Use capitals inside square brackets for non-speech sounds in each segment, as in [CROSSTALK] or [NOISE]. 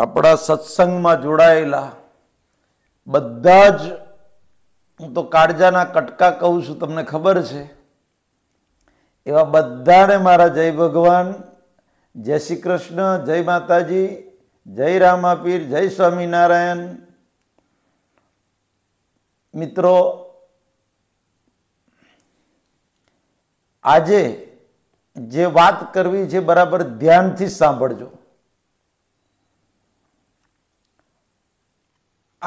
આપણા સત્સંગમાં જોડાયેલા બધા જ હું તો કાળજાના કટકા કહું છું તમને ખબર છે એવા બધાને મારા જય ભગવાન જય શ્રી કૃષ્ણ જય માતાજી જય રામાપીર જય સ્વામિનારાયણ મિત્રો આજે જે વાત કરવી છે બરાબર ધ્યાનથી સાંભળજો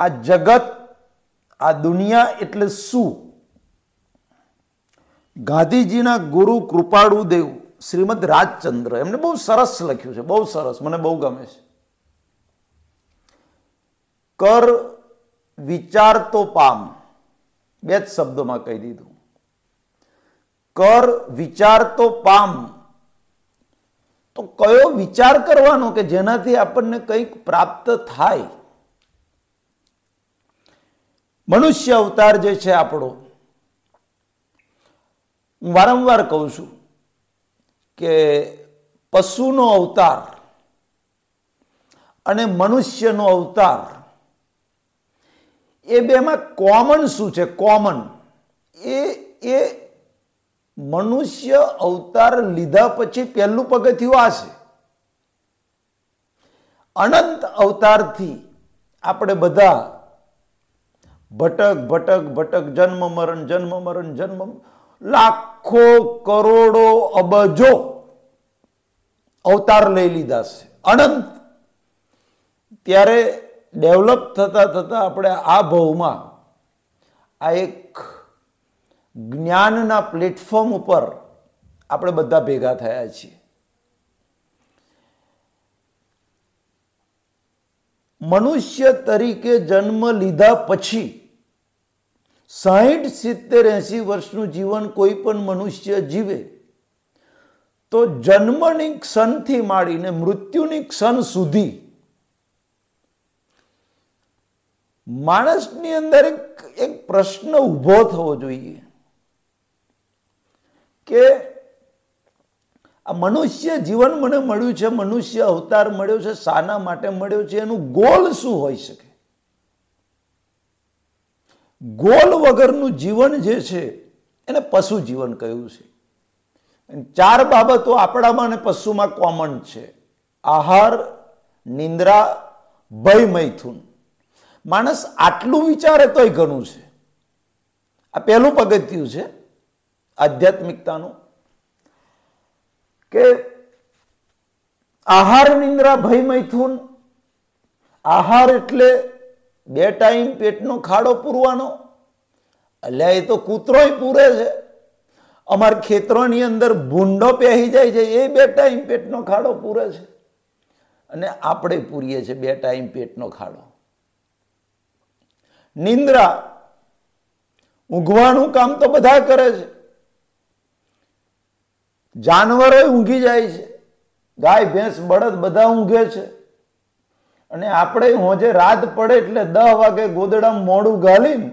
આ જગત આ દુનિયા એટલે શું ગાંધીજીના ગુરુ કૃપાળુ દેવ શ્રીમદ રાજચંદ્ર એમને બહુ સરસ લખ્યું છે બહુ સરસ મને બહુ ગમે છે કર વિચાર તો પામ બે જ શબ્દોમાં કહી દીધું કર વિચાર તો પામ તો કયો વિચાર કરવાનો કે જેનાથી આપણને કંઈક પ્રાપ્ત થાય મનુષ્ય અવતાર જે છે આપણો હું વારંવાર કહું છું કે પશુનો અવતાર અને મનુષ્યનો અવતાર એ બેમાં કોમન શું છે કોમન એ એ મનુષ્ય અવતાર લીધા પછી પહેલું પગથિયું આ છે અનંત અવતારથી આપણે બધા ભટક ભટક ભટક જન્મ મરણ જન્મ મરણ જન્મ લાખો કરોડો અબજો અવતાર લઈ લીધા છે અનંત ત્યારે ડેવલપ થતા થતા આપણે આ ભાવમાં આ એક જ્ઞાનના પ્લેટફોર્મ ઉપર આપણે બધા ભેગા થયા છીએ મનુષ્ય તરીકે જન્મ લીધા પછી સાહીઠ સિત્તેર એંસી વર્ષનું જીવન કોઈ પણ મનુષ્ય જીવે તો જન્મની ક્ષણથી માંડીને મૃત્યુની ક્ષણ સુધી માણસની અંદર એક એક પ્રશ્ન ઊભો થવો જોઈએ કે આ મનુષ્ય જીવન મને મળ્યું છે મનુષ્ય અવતાર મળ્યો છે શાના માટે મળ્યો છે એનું ગોલ શું હોઈ શકે ગોલ વગરનું જીવન જે છે એને પશુ જીવન કહ્યું છે ચાર બાબતો આપણામાં અને પશુમાં કોમન છે આહાર નિંદ્રા ભય મૈથુન માણસ આટલું વિચારે તોય ઘણું છે આ પહેલું પગથિયું છે આધ્યાત્મિકતાનું કે આહાર નિંદ્રા ભય મૈથુન આહાર એટલે બે ટાઈમ પેટનો ખાડો પૂરવાનો અલ્યા એ તો કૂતરોય પૂરે છે અમાર ખેતરોની અંદર ભૂંડો પહેરી જાય છે એ બે ટાઈમ પેટનો ખાડો પૂરે છે અને આપણે પૂરીએ છીએ બે ટાઈમ પેટનો ખાડો નિંદ્રા ઊંઘવાનું કામ તો બધા કરે છે જાનવરો ઊંઘી જાય છે ગાય ભેંસ બળદ બધા ઊંઘે છે અને આપણે હોજે રાત પડે એટલે દહ વાગે ગોદડામાં મોડું ગાલીને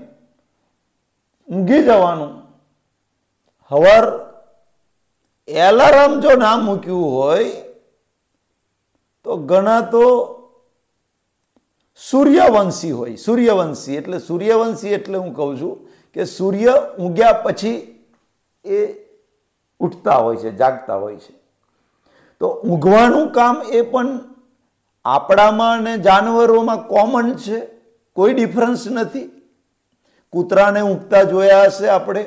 ઊંઘી જવાનું હવાર એલાર્મ જો ના મૂક્યું હોય તો ઘણા તો સૂર્યવંશી હોય સૂર્યવંશી એટલે સૂર્યવંશી એટલે હું કહું છું કે સૂર્ય ઊંઘ્યા પછી એ ઉઠતા હોય છે જાગતા હોય છે તો ઊંઘવાનું કામ એ પણ આપણામાં અને જાનવરોમાં કોમન છે કોઈ ડિફરન્સ નથી કૂતરાને ઊંઘતા જોયા હશે આપણે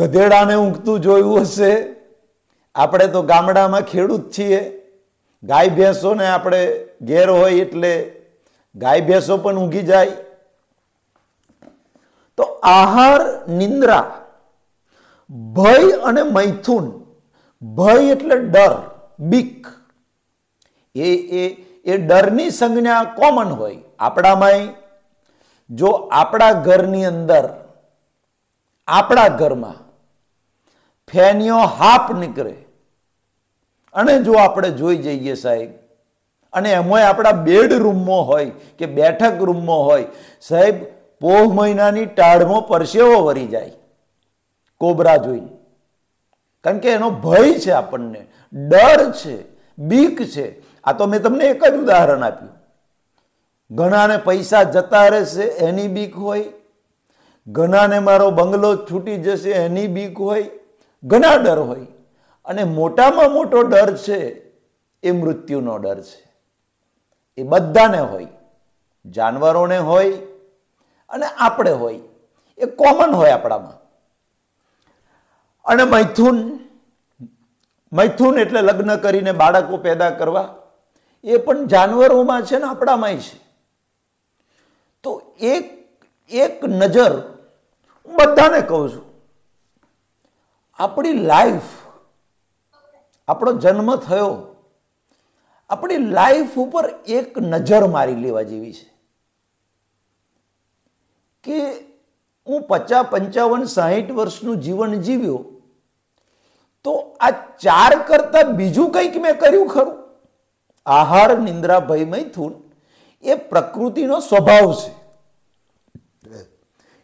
ગધેડાને ઊંઘતું જોયું હશે આપણે તો ગામડામાં ખેડૂત છીએ ગાય ભેંસોને આપણે ઘેર હોય એટલે ગાય ભેંસો પણ ઊંઘી જાય તો આહાર નિંદ્રા ભય અને મૈથુન ભય એટલે ડર બીક એ એ એ ડરની સંજ્ઞા કોમન હોય આપણામાંય જો આપણા ઘરની અંદર આપણા ઘરમાં ફેનિયો હાફ નીકળે અને જો આપણે જોઈ જઈએ સાહેબ અને એમાંય આપણા બેડરૂમમાં હોય કે બેઠક રૂમમાં હોય સાહેબ પોહ મહિનાની ટાળમાં પરસેવો વરી જાય કોબરા જોઈ કારણ કે એનો ભય છે આપણને ડર છે બીક છે આ તો મેં તમને એક જ ઉદાહરણ આપ્યું ઘણાને પૈસા જતા રહેશે એની બીક હોય ઘણાને મારો બંગલો છૂટી જશે એની બીક હોય ઘણા ડર હોય અને મોટામાં મોટો ડર છે એ મૃત્યુનો ડર છે એ બધાને હોય જાનવરોને હોય અને આપણે હોય એ કોમન હોય આપણામાં અને મૈથુન મૈથુન એટલે લગ્ન કરીને બાળકો પેદા કરવા એ પણ જાનવરોમાં છે ને આપણામાંય છે તો એક એક નજર હું બધાને કહું છું આપણી લાઈફ આપણો જન્મ થયો આપણી લાઈફ ઉપર એક નજર મારી લેવા જેવી છે કે હું પચાસ પંચાવન સાહીઠ વર્ષનું જીવન જીવ્યો તો આ ચાર કરતા બીજું કંઈક મેં કર્યું ખરું આહાર નિંદ્રા ભય મૈથુન એ પ્રકૃતિનો સ્વભાવ છે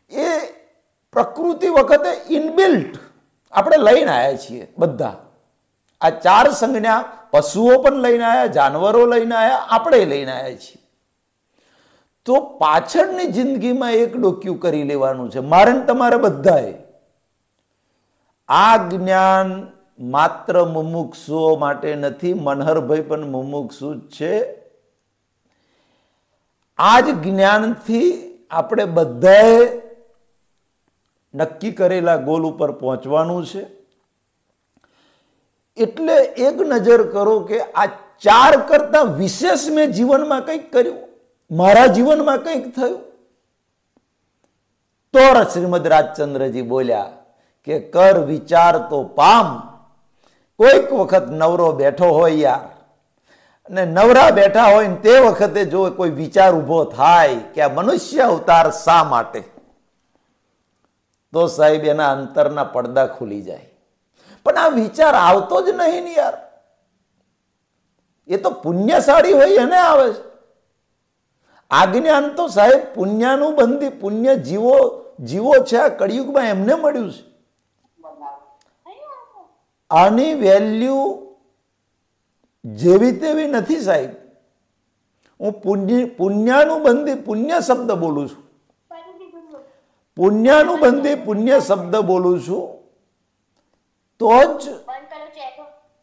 એ પ્રકૃતિ વખતે ઇનબિલ્ટ આપણે લઈને આવ્યા છીએ બધા આ ચાર સંજ્ઞા પશુઓ પણ લઈને આવ્યા જાનવરો લઈને આવ્યા આપણે લઈને આવ્યા છીએ તો પાછળની જિંદગીમાં એક ડોક્યું કરી લેવાનું છે મારે તમારે બધાએ આ જ્ઞાન માત્ર મુમુક્ષુઓ માટે નથી મનહરભાઈ પણ મુમુક્ષુ છે આ જ જ્ઞાનથી આપણે બધાએ નક્કી કરેલા ગોલ ઉપર પહોંચવાનું છે એટલે એક નજર કરો કે આ ચાર કરતા વિશેષ મેં જીવનમાં કંઈક કર્યું મારા જીવનમાં કંઈક થયું તો શ્રીમદ રાજચંદ્રજી બોલ્યા કે કર વિચાર તો પામ કોઈક વખત નવરો બેઠો હોય યાર ને નવરા બેઠા હોય ને તે વખતે જો કોઈ વિચાર ઊભો થાય કે આ મનુષ્ય અવતાર શા માટે તો સાહેબ એના અંતરના પડદા ખુલી જાય પણ આ વિચાર આવતો જ નહીં ને યાર એ તો પુણ્યશાળી હોય એને આવે છે આજ્ઞાન તો સાહેબ પુણ્યનું બંધી પુણ્ય જીવો જીવો છે આ કળિયુગમાં એમને મળ્યું છે આની વેલ્યુ જેવી તેવી નથી સાહેબ હું પુણ્ય પુણ્યાનું બંધી પુણ્ય શબ્દ બોલું છું પુણ્યાનું બંધી પુણ્ય શબ્દ બોલું છું તો જ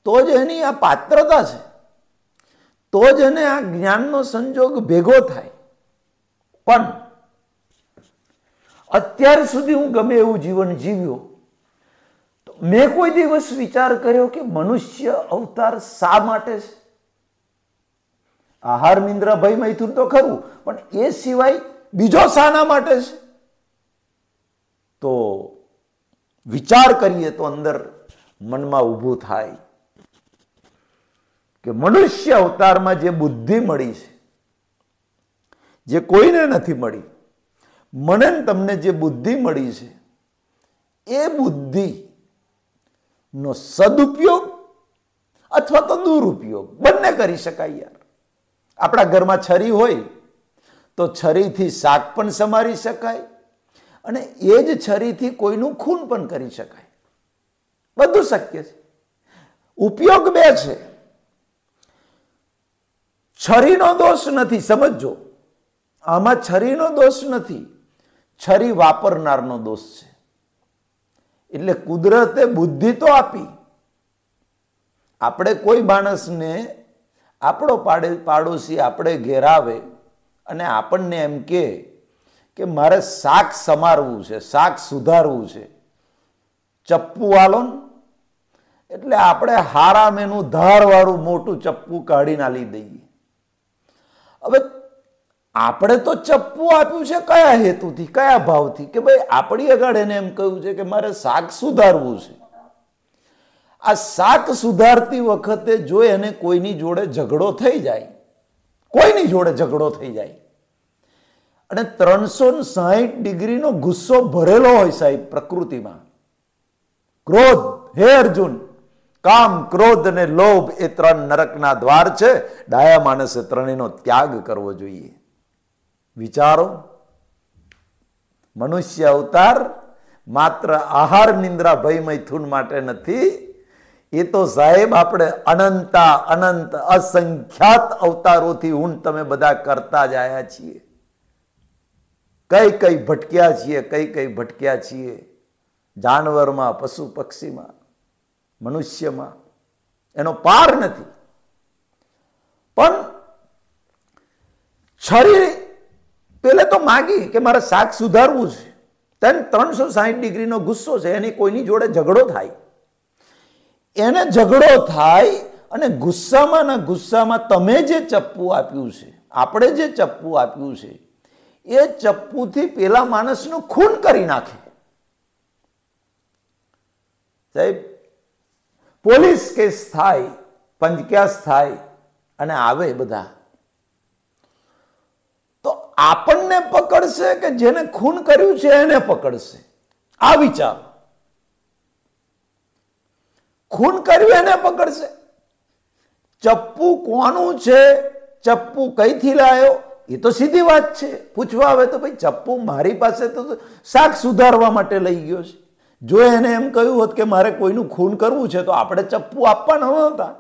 તો જ એની આ પાત્રતા છે તો જ એને આ જ્ઞાનનો સંજોગ ભેગો થાય પણ અત્યાર સુધી હું ગમે એવું જીવન જીવ્યો મેં કોઈ દિવસ વિચાર કર્યો કે મનુષ્ય અવતાર શા માટે છે આહાર મિન્દ્રા મિન્દ્રભાઈ મૈથુન તો ખરું પણ એ સિવાય બીજો શાના માટે છે તો વિચાર કરીએ તો અંદર મનમાં ઊભું થાય કે મનુષ્ય અવતારમાં જે બુદ્ધિ મળી છે જે કોઈને નથી મળી મને તમને જે બુદ્ધિ મળી છે એ બુદ્ધિ નો સદુપયોગ અથવા તો દુરુપયોગ બંને કરી શકાય યાર આપણા ઘરમાં છરી હોય તો છરીથી શાક પણ સમારી શકાય અને એ જ છરીથી કોઈનું ખૂન પણ કરી શકાય બધું શક્ય છે ઉપયોગ બે છે છરીનો દોષ નથી સમજો આમાં છરીનો દોષ નથી છરી વાપરનારનો દોષ છે એટલે કુદરતે બુદ્ધિ તો આપી આપણે કોઈ માણસને આપણો પાડે પાડોશી આપણે ઘેરાવે અને આપણને એમ કે કે મારે શાક સમારવું છે શાક સુધારવું છે ચપ્પુ વાલો ને એટલે આપણે હારામ એનું ધારવાળું મોટું ચપ્પુ કાઢીને આલી દઈએ હવે આપણે તો ચપ્પુ આપ્યું છે કયા હેતુથી કયા ભાવથી કે ભાઈ આપણી આગળ એને એમ કહ્યું છે કે મારે શાક સુધારવું છે આ શાક સુધારતી વખતે જો એને કોઈની જોડે ઝઘડો થઈ જાય કોઈની જોડે ઝઘડો થઈ જાય અને ત્રણસો સાહીઠ ડિગ્રીનો ગુસ્સો ભરેલો હોય સાહેબ પ્રકૃતિમાં ક્રોધ હે અર્જુન કામ ક્રોધ અને લોભ એ ત્રણ નરકના દ્વાર છે ડાયા માણસે ત્રણેયનો ત્યાગ કરવો જોઈએ વિચારો મનુષ્ય અવતાર માત્ર આહાર નિંદ્રા ભય મૈથુન માટે નથી એ તો સાહેબ આપણે અનંતા અનંત અસંખ્યાત અવતારોથી ઊંડ તમે બધા કરતા જ છીએ કઈ કઈ ભટક્યા છીએ કઈ કઈ ભટક્યા છીએ જાનવરમાં પશુ પક્ષીમાં મનુષ્યમાં એનો પાર નથી પણ શરીર એટલે તો માગી કે મારે શાક સુધારવું છે તને ત્રણસો સાહીઠ ડિગ્રીનો ગુસ્સો છે એની કોઈની જોડે ઝઘડો થાય એને ઝઘડો થાય અને ગુસ્સામાં ના ગુસ્સામાં તમે જે ચપ્પુ આપ્યું છે આપણે જે ચપ્પુ આપ્યું છે એ ચપ્પુથી પેલા માણસનું ખૂન કરી નાખે સાહેબ પોલીસ કેસ થાય પંચક્યાસ થાય અને આવે બધા આપણને પકડશે કે જેને ખૂન કર્યું છે એને પકડશે આ વિચાર ખૂન કર્યું એને પકડશે ચપ્પુ કોનું છે ચપ્પુ કઈથી લાયો એ તો સીધી વાત છે પૂછવા આવે તો ભાઈ ચપ્પુ મારી પાસે તો શાક સુધારવા માટે લઈ ગયો છે જો એને એમ કહ્યું હોત કે મારે કોઈનું ખૂન કરવું છે તો આપણે ચપ્પુ આપવાના નહોતા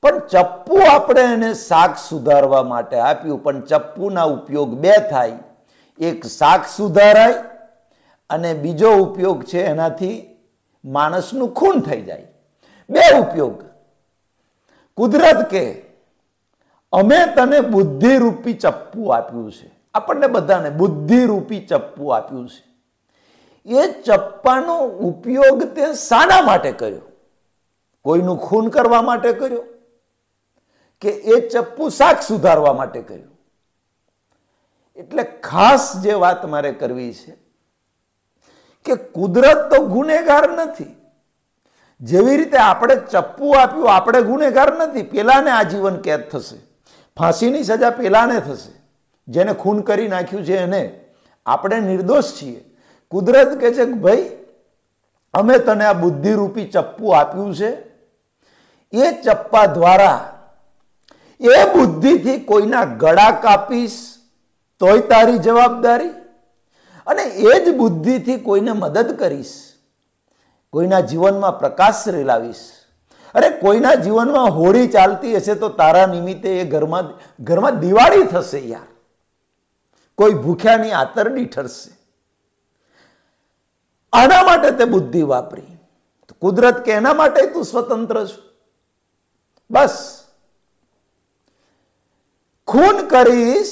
પણ ચપ્પુ આપણે એને શાક સુધારવા માટે આપ્યું પણ ચપ્પુના ઉપયોગ બે થાય એક શાક સુધારાય અને બીજો ઉપયોગ છે એનાથી માણસનું ખૂન થઈ જાય બે ઉપયોગ કુદરત કે અમે તને બુદ્ધિરૂપી ચપ્પુ આપ્યું છે આપણને બધાને બુદ્ધિરૂપી ચપ્પુ આપ્યું છે એ ચપ્પાનો ઉપયોગ તે શાના માટે કર્યો કોઈનું ખૂન કરવા માટે કર્યો કે એ ચપ્પુ શાક સુધારવા માટે કર્યું એટલે ખાસ જે વાત મારે કરવી છે કે કુદરત તો ગુનેગાર નથી જેવી રીતે આપણે ચપ્પુ આપ્યું આપણે ગુનેગાર નથી પેલાને આજીવન કેદ થશે ફાંસીની સજા પેલાને થશે જેને ખૂન કરી નાખ્યું છે એને આપણે નિર્દોષ છીએ કુદરત કે છે કે ભાઈ અમે તને આ બુદ્ધિરૂપી ચપ્પુ આપ્યું છે એ ચપ્પા દ્વારા એ બુદ્ધિથી કોઈના ગળા કાપીશ તોય તારી જવાબદારી અને એ જ બુદ્ધિથી કોઈને મદદ કરીશ કોઈના જીવનમાં પ્રકાશ રેલાવીશ અરે કોઈના જીવનમાં હોળી ચાલતી હશે તો તારા નિમિત્તે એ ઘરમાં ઘરમાં દિવાળી થશે યાર કોઈ ભૂખ્યાની આતરડી ઠરશે આના માટે તે બુદ્ધિ વાપરી કુદરત કે એના માટે તું સ્વતંત્ર છું બસ ખૂન કરીશ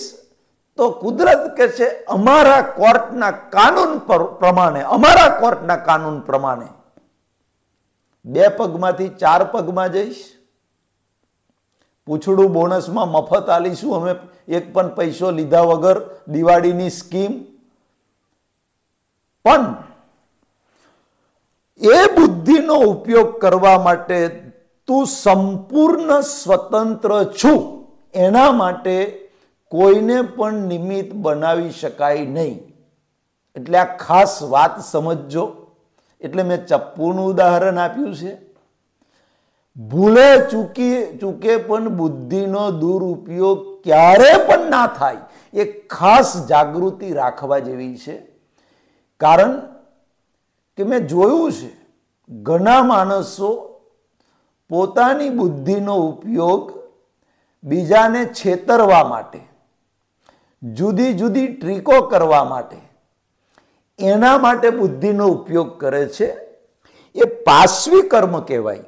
તો કુદરત કે છે અમારા કોર્ટના કાનૂન પ્રમાણે અમારા કોર્ટના કાનૂન પ્રમાણે બે પગમાંથી ચાર પગમાં જઈશ પૂછડું બોનસમાં મફત આલીશું અમે એક પણ પૈસો લીધા વગર દિવાળીની સ્કીમ પણ એ બુદ્ધિનો ઉપયોગ કરવા માટે તું સંપૂર્ણ સ્વતંત્ર છું એના માટે કોઈને પણ નિમિત્ત બનાવી શકાય નહીં એટલે આ ખાસ વાત સમજજો એટલે મેં ચપ્પુનું ઉદાહરણ આપ્યું છે ભૂલે ચૂકી ચૂકે પણ બુદ્ધિનો દુરુપયોગ ક્યારે પણ ના થાય એ ખાસ જાગૃતિ રાખવા જેવી છે કારણ કે મેં જોયું છે ઘણા માણસો પોતાની બુદ્ધિનો ઉપયોગ બીજાને છેતરવા માટે જુદી જુદી ટ્રીકો કરવા માટે એના માટે બુદ્ધિનો ઉપયોગ કરે છે એ પાશ્વી કર્મ કહેવાય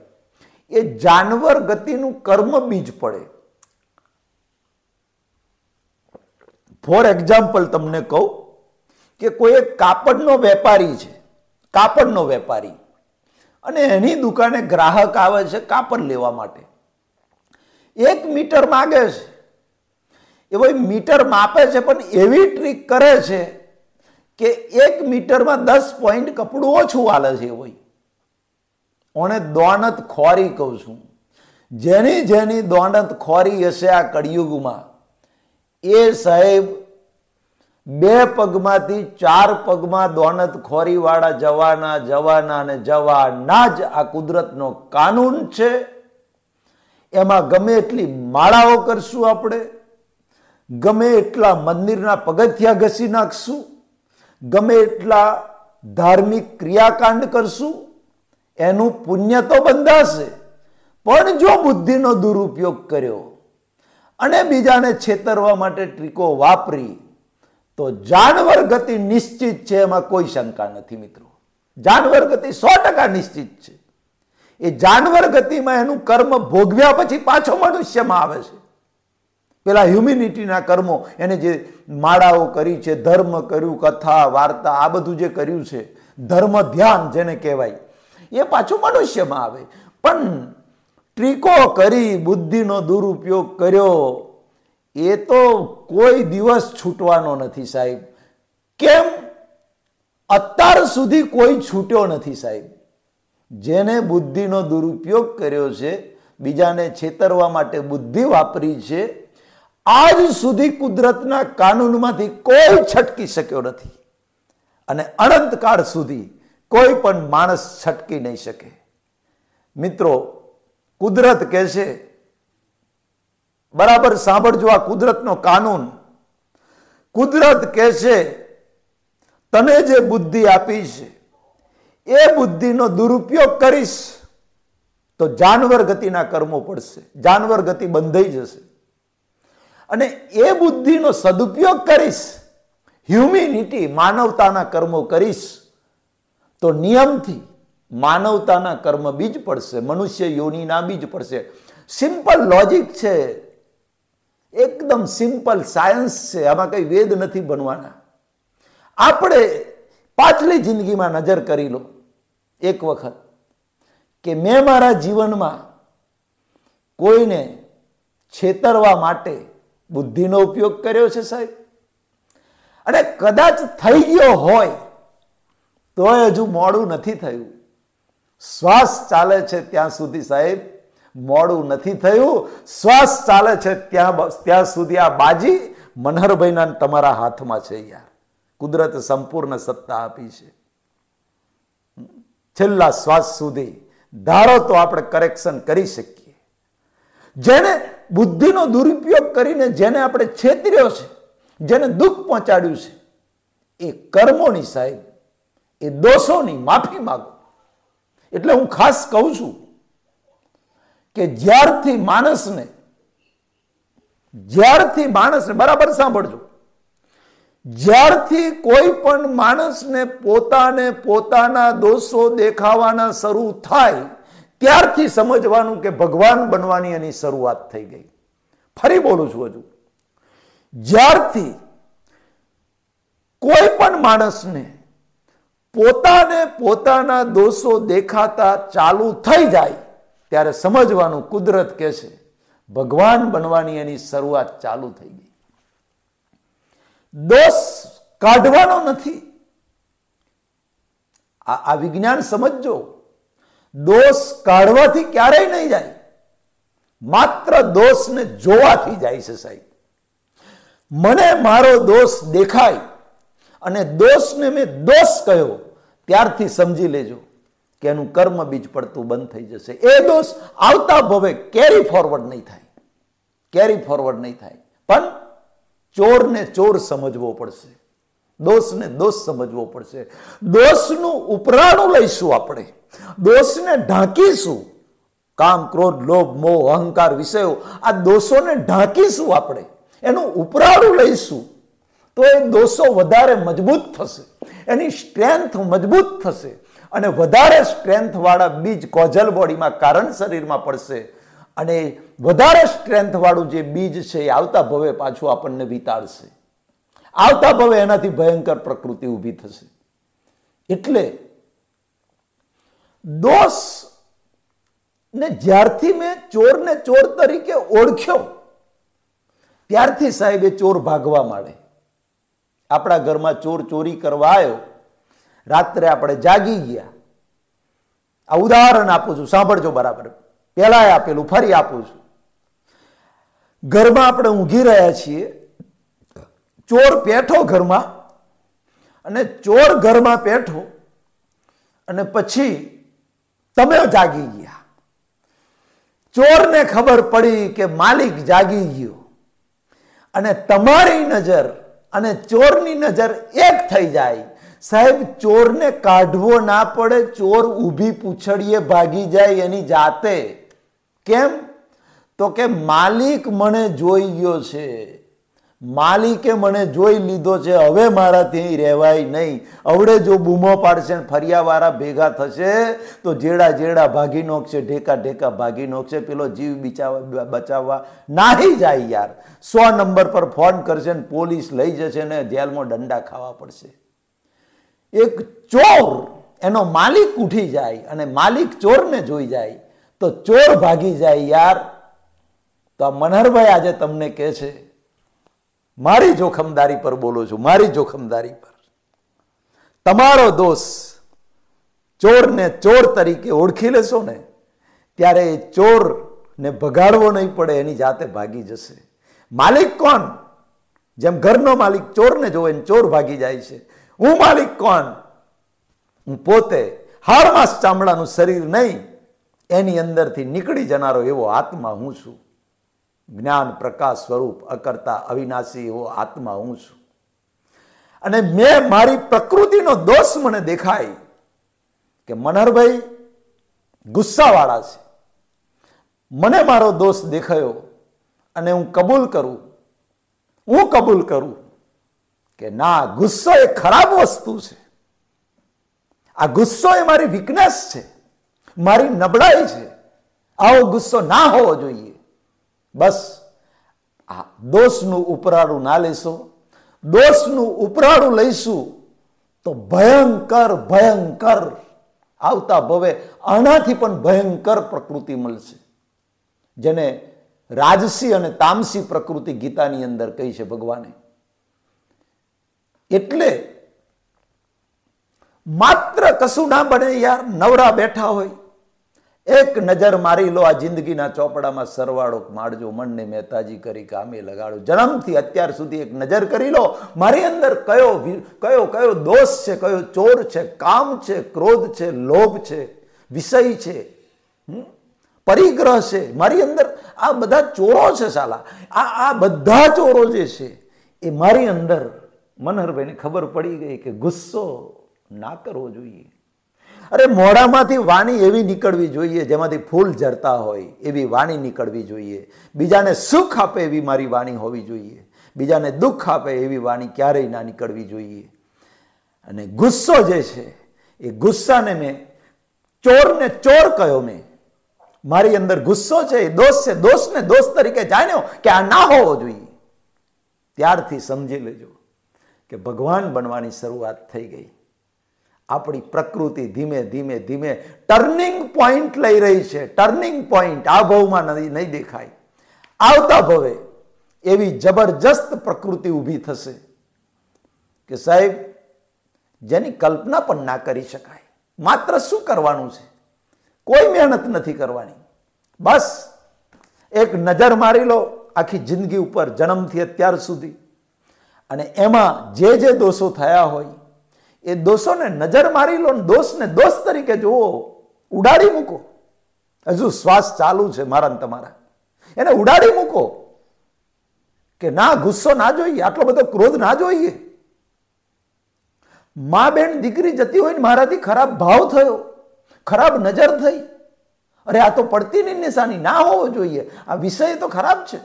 એ જાનવર ગતિનું કર્મ બીજ પડે ફોર એક્ઝામ્પલ તમને કહું કે કોઈ એક કાપડનો વેપારી છે કાપડનો વેપારી અને એની દુકાને ગ્રાહક આવે છે કાપડ લેવા માટે એક મીટર માગે છે એ ભાઈ મીટર માપે છે પણ એવી ટ્રીક કરે છે કે એક મીટરમાં દસ પોઈન્ટ કપડું ઓછું હાલે છે એ ભાઈ ઓણે દોણત ખોરી કહું છું જેની જેની દોણત ખોરી હશે આ કળિયુગમાં એ સાહેબ બે પગમાંથી ચાર પગમાં દોણત ખોરીવાળા જવાના જવાના અને જવાના જ આ કુદરતનો કાનૂન છે એમાં ગમે એટલી માળાઓ કરશું આપણે ગમે એટલા મંદિરના પગથિયા ઘસી નાખશું ગમે એટલા ધાર્મિક ક્રિયાકાંડ કરશું એનું પુણ્ય તો બંધાશે પણ જો બુદ્ધિનો દુરુપયોગ કર્યો અને બીજાને છેતરવા માટે ટ્રીકો વાપરી તો જાનવર ગતિ નિશ્ચિત છે એમાં કોઈ શંકા નથી મિત્રો જાનવર ગતિ સો ટકા નિશ્ચિત છે એ જાનવર ગતિમાં એનું કર્મ ભોગવ્યા પછી પાછો મનુષ્યમાં આવે છે પેલા હ્યુમિનિટીના કર્મો એને જે માળાઓ કરી છે ધર્મ કર્યું કથા વાર્તા આ બધું જે કર્યું છે ધર્મ ધ્યાન જેને કહેવાય એ પાછું મનુષ્યમાં આવે પણ ટ્રીકો કરી બુદ્ધિનો દુરુપયોગ કર્યો એ તો કોઈ દિવસ છૂટવાનો નથી સાહેબ કેમ અત્યાર સુધી કોઈ છૂટ્યો નથી સાહેબ જેને બુદ્ધિનો દુરુપયોગ કર્યો છે બીજાને છેતરવા માટે બુદ્ધિ વાપરી છે આજ સુધી કુદરતના કાનૂનમાંથી કોઈ છટકી શક્યો નથી અને અનંતકાળ સુધી કોઈ પણ માણસ છટકી નહીં શકે મિત્રો કુદરત કહે છે બરાબર સાંભળજો આ કુદરતનો કાનૂન કુદરત કહે છે તને જે બુદ્ધિ આપી છે એ બુદ્ધિનો દુરુપયોગ કરીશ તો જાનવર ગતિના કર્મો પડશે જાનવર ગતિ બંધાઈ જશે અને એ બુદ્ધિનો સદુપયોગ કરીશ હ્યુમિનિટી માનવતાના કર્મો કરીશ તો નિયમથી માનવતાના કર્મ બીજ પડશે મનુષ્ય યોનિના બીજ પડશે સિમ્પલ લોજિક છે એકદમ સિમ્પલ સાયન્સ છે આમાં કંઈ વેદ નથી બનવાના આપણે પાછલી જિંદગીમાં નજર કરી લો એક વખત કે મેં મારા જીવનમાં કોઈને છેતરવા માટે બુદ્ધિનો ઉપયોગ કર્યો છે સાહેબ અને કદાચ થઈ ગયો હોય તોય હજુ મોડું નથી થયું શ્વાસ ચાલે છે ત્યાં સુધી સાહેબ મોડું નથી થયું શ્વાસ ચાલે છે ત્યાં ત્યાં સુધી આ બાજી મનહરભાઈના તમારા હાથમાં છે યાર કુદરતે સંપૂર્ણ સત્તા આપી છે છેલ્લા શ્વાસ સુધી ધારો તો આપણે કરેક્શન કરી શકીએ જેને બુદ્ધિનો દુરુપયોગ કરીને જેને આપણે છેતર્યો છે જેને દુઃખ પહોંચાડ્યું છે એ કર્મોની સાહેબ એ દોષોની માફી માગો એટલે હું ખાસ કહું છું કે જ્યારથી માણસને જ્યારથી માણસને બરાબર સાંભળજો જ્યારથી કોઈ પણ માણસને પોતાને પોતાના દોષો દેખાવાના શરૂ થાય ત્યારથી સમજવાનું કે ભગવાન બનવાની એની શરૂઆત થઈ ગઈ ફરી બોલું છું હજુ જ્યારથી કોઈ પણ માણસને પોતાને પોતાના દોષો દેખાતા ચાલુ થઈ જાય ત્યારે સમજવાનું કુદરત કહેશે ભગવાન બનવાની એની શરૂઆત ચાલુ થઈ ગઈ દોષ કાઢવાનો નથી આ વિજ્ઞાન સમજજો દોષ કાઢવાથી ક્યારેય નહીં જાય માત્ર દોષને જોવાથી જાય છે સાહેબ મને મારો દોષ દેખાય અને દોષને મેં દોષ કહ્યો ત્યારથી સમજી લેજો કે એનું કર્મ બીજ પડતું બંધ થઈ જશે એ દોષ આવતા ભવે કેરી ફોરવર્ડ નહીં થાય કેરી ફોરવર્ડ નહીં થાય પણ ચોરને ચોર સમજવો પડશે દોષને દોષ સમજવો પડશે દોષનું ઉપરાણું લઈશું આપણે દોષને ઢાંકીશું કામ ક્રોધ લોભ મોહ અહંકાર વિષયો આ દોષોને ઢાંકીશું આપણે એનું ઉપરાણું લઈશું તો એ દોષો વધારે મજબૂત થશે એની સ્ટ્રેન્થ મજબૂત થશે અને વધારે સ્ટ્રેન્થવાળા બીજ કોઝલ બોડીમાં કારણ શરીરમાં પડશે અને વધારે સ્ટ્રેન્થવાળું જે બીજ છે એ આવતા ભવે પાછું આપણને વિતાડશે આવતા ભવે એનાથી ભયંકર પ્રકૃતિ ઊભી થશે એટલે દોષ ને જ્યારથી મેં ચોરને ચોર તરીકે ઓળખ્યો ત્યારથી સાહેબ એ ચોર ભાગવા માંડે આપણા ઘરમાં ચોર ચોરી કરવા આવ્યો રાત્રે આપણે જાગી ગયા આ ઉદાહરણ આપું છું સાંભળજો બરાબર પહેલાં આપેલું ફરી આપું છું ઘરમાં આપણે ઊંઘી રહ્યા છીએ ચોર પેઠો ઘરમાં અને ચોર ઘરમાં પેઠો અને પછી તમે જાગી ગયા ચોરને ખબર પડી કે માલિક જાગી ગયો અને તમારી નજર અને ચોરની નજર એક થઈ જાય સાહેબ ચોરને કાઢવો ના પડે ચોર ઊભી પૂછડીએ ભાગી જાય એની જાતે કેમ તો કે માલિક મને જોઈ ગયો છે માલિકે મને જોઈ લીધો છે હવે મારાથી રહેવાય નહીં અવડે જો બૂમો પાડશે ને ફરિયાવાળા ભેગા થશે તો જેડા જેડા ભાગી નોખશે ઢેકા ઢેકા ભાગી નોખશે પેલો જીવ બચાવવા બચાવવા નાહી જાય યાર સો નંબર પર ફોન કરશે ને પોલીસ લઈ જશે ને જેલમાં દંડા ખાવા પડશે એક ચોર એનો માલિક ઉઠી જાય અને માલિક ચોરને જોઈ જાય તો ચોર ભાગી જાય યાર તો આ મનહરભાઈ આજે તમને કહે છે મારી જોખમદારી પર બોલું છું મારી જોખમદારી પર તમારો દોષ ચોરને ચોર તરીકે ઓળખી લેશો ને ત્યારે એ ચોરને ભગાડવો નહીં પડે એની જાતે ભાગી જશે માલિક કોણ જેમ ઘરનો માલિક ચોરને જોવે ને ચોર ભાગી જાય છે હું માલિક કોણ હું પોતે હાડમાંસ ચામડાનું શરીર નહીં એની અંદરથી નીકળી જનારો એવો આત્મા હું છું જ્ઞાન પ્રકાશ સ્વરૂપ અકર્તા અવિનાશી હો આત્મા હું છું અને મેં મારી પ્રકૃતિનો દોષ મને દેખાય કે મનહરભાઈ ગુસ્સાવાળા છે મને મારો દોષ દેખાયો અને હું કબૂલ કરું હું કબૂલ કરું કે ના ગુસ્સો એ ખરાબ વસ્તુ છે આ ગુસ્સો એ મારી વીકનેસ છે મારી નબળાઈ છે આવો ગુસ્સો ના હોવો જોઈએ બસ આ દોષનું ઉપરાળું ના લેશો દોષનું ઉપરાળું લઈશું તો ભયંકર ભયંકર આવતા ભવે આનાથી પણ ભયંકર પ્રકૃતિ મળશે જેને રાજસી અને તામસી પ્રકૃતિ ગીતાની અંદર કહી છે ભગવાને એટલે માત્ર કશું ના બને યાર નવરા બેઠા હોય એક નજર મારી લો આ જિંદગીના ચોપડામાં સરવાળો માળજો મનને મહેતાજી કરી કામે લગાડો જન્મથી અત્યાર સુધી એક નજર કરી લો મારી અંદર કયો કયો કયો દોષ છે કયો ચોર છે કામ છે ક્રોધ છે લોભ છે વિષય છે પરિગ્રહ છે મારી અંદર આ બધા ચોરો છે સાલા આ આ બધા ચોરો જે છે એ મારી અંદર મનહરભાઈને ખબર પડી ગઈ કે ગુસ્સો ના કરવો જોઈએ અરે મોઢામાંથી વાણી એવી નીકળવી જોઈએ જેમાંથી ફૂલ ઝરતા હોય એવી વાણી નીકળવી જોઈએ બીજાને સુખ આપે એવી મારી વાણી હોવી જોઈએ બીજાને દુઃખ આપે એવી વાણી ક્યારેય ના નીકળવી જોઈએ અને ગુસ્સો જે છે એ ગુસ્સાને મેં ચોરને ચોર કયો મેં મારી અંદર ગુસ્સો છે એ દોષ છે દોષને દોષ તરીકે જાણ્યો કે આ ના હોવો જોઈએ ત્યારથી સમજી લેજો કે ભગવાન બનવાની શરૂઆત થઈ ગઈ આપણી પ્રકૃતિ ધીમે ધીમે ધીમે ટર્નિંગ પોઈન્ટ લઈ રહી છે ટર્નિંગ પોઈન્ટ આ ભવમાં નહીં દેખાય આવતા ભવે એવી જબરજસ્ત પ્રકૃતિ ઊભી થશે કે સાહેબ જેની કલ્પના પણ ના કરી શકાય માત્ર શું કરવાનું છે કોઈ મહેનત નથી કરવાની બસ એક નજર મારી લો આખી જિંદગી ઉપર જન્મથી અત્યાર સુધી અને એમાં જે જે દોષો થયા હોય એ દોષોને નજર મારી લો દોષને દોષ તરીકે જુઓ ઉડાડી મૂકો હજુ શ્વાસ ચાલુ છે મારા તમારા એને ઉડાડી મૂકો કે ના ગુસ્સો ના જોઈએ આટલો બધો ક્રોધ ના જોઈએ મા બેન દીકરી જતી હોય ને મારાથી ખરાબ ભાવ થયો ખરાબ નજર થઈ અરે આ તો પડતીની નિશાની ના હોવો જોઈએ આ વિષય તો ખરાબ છે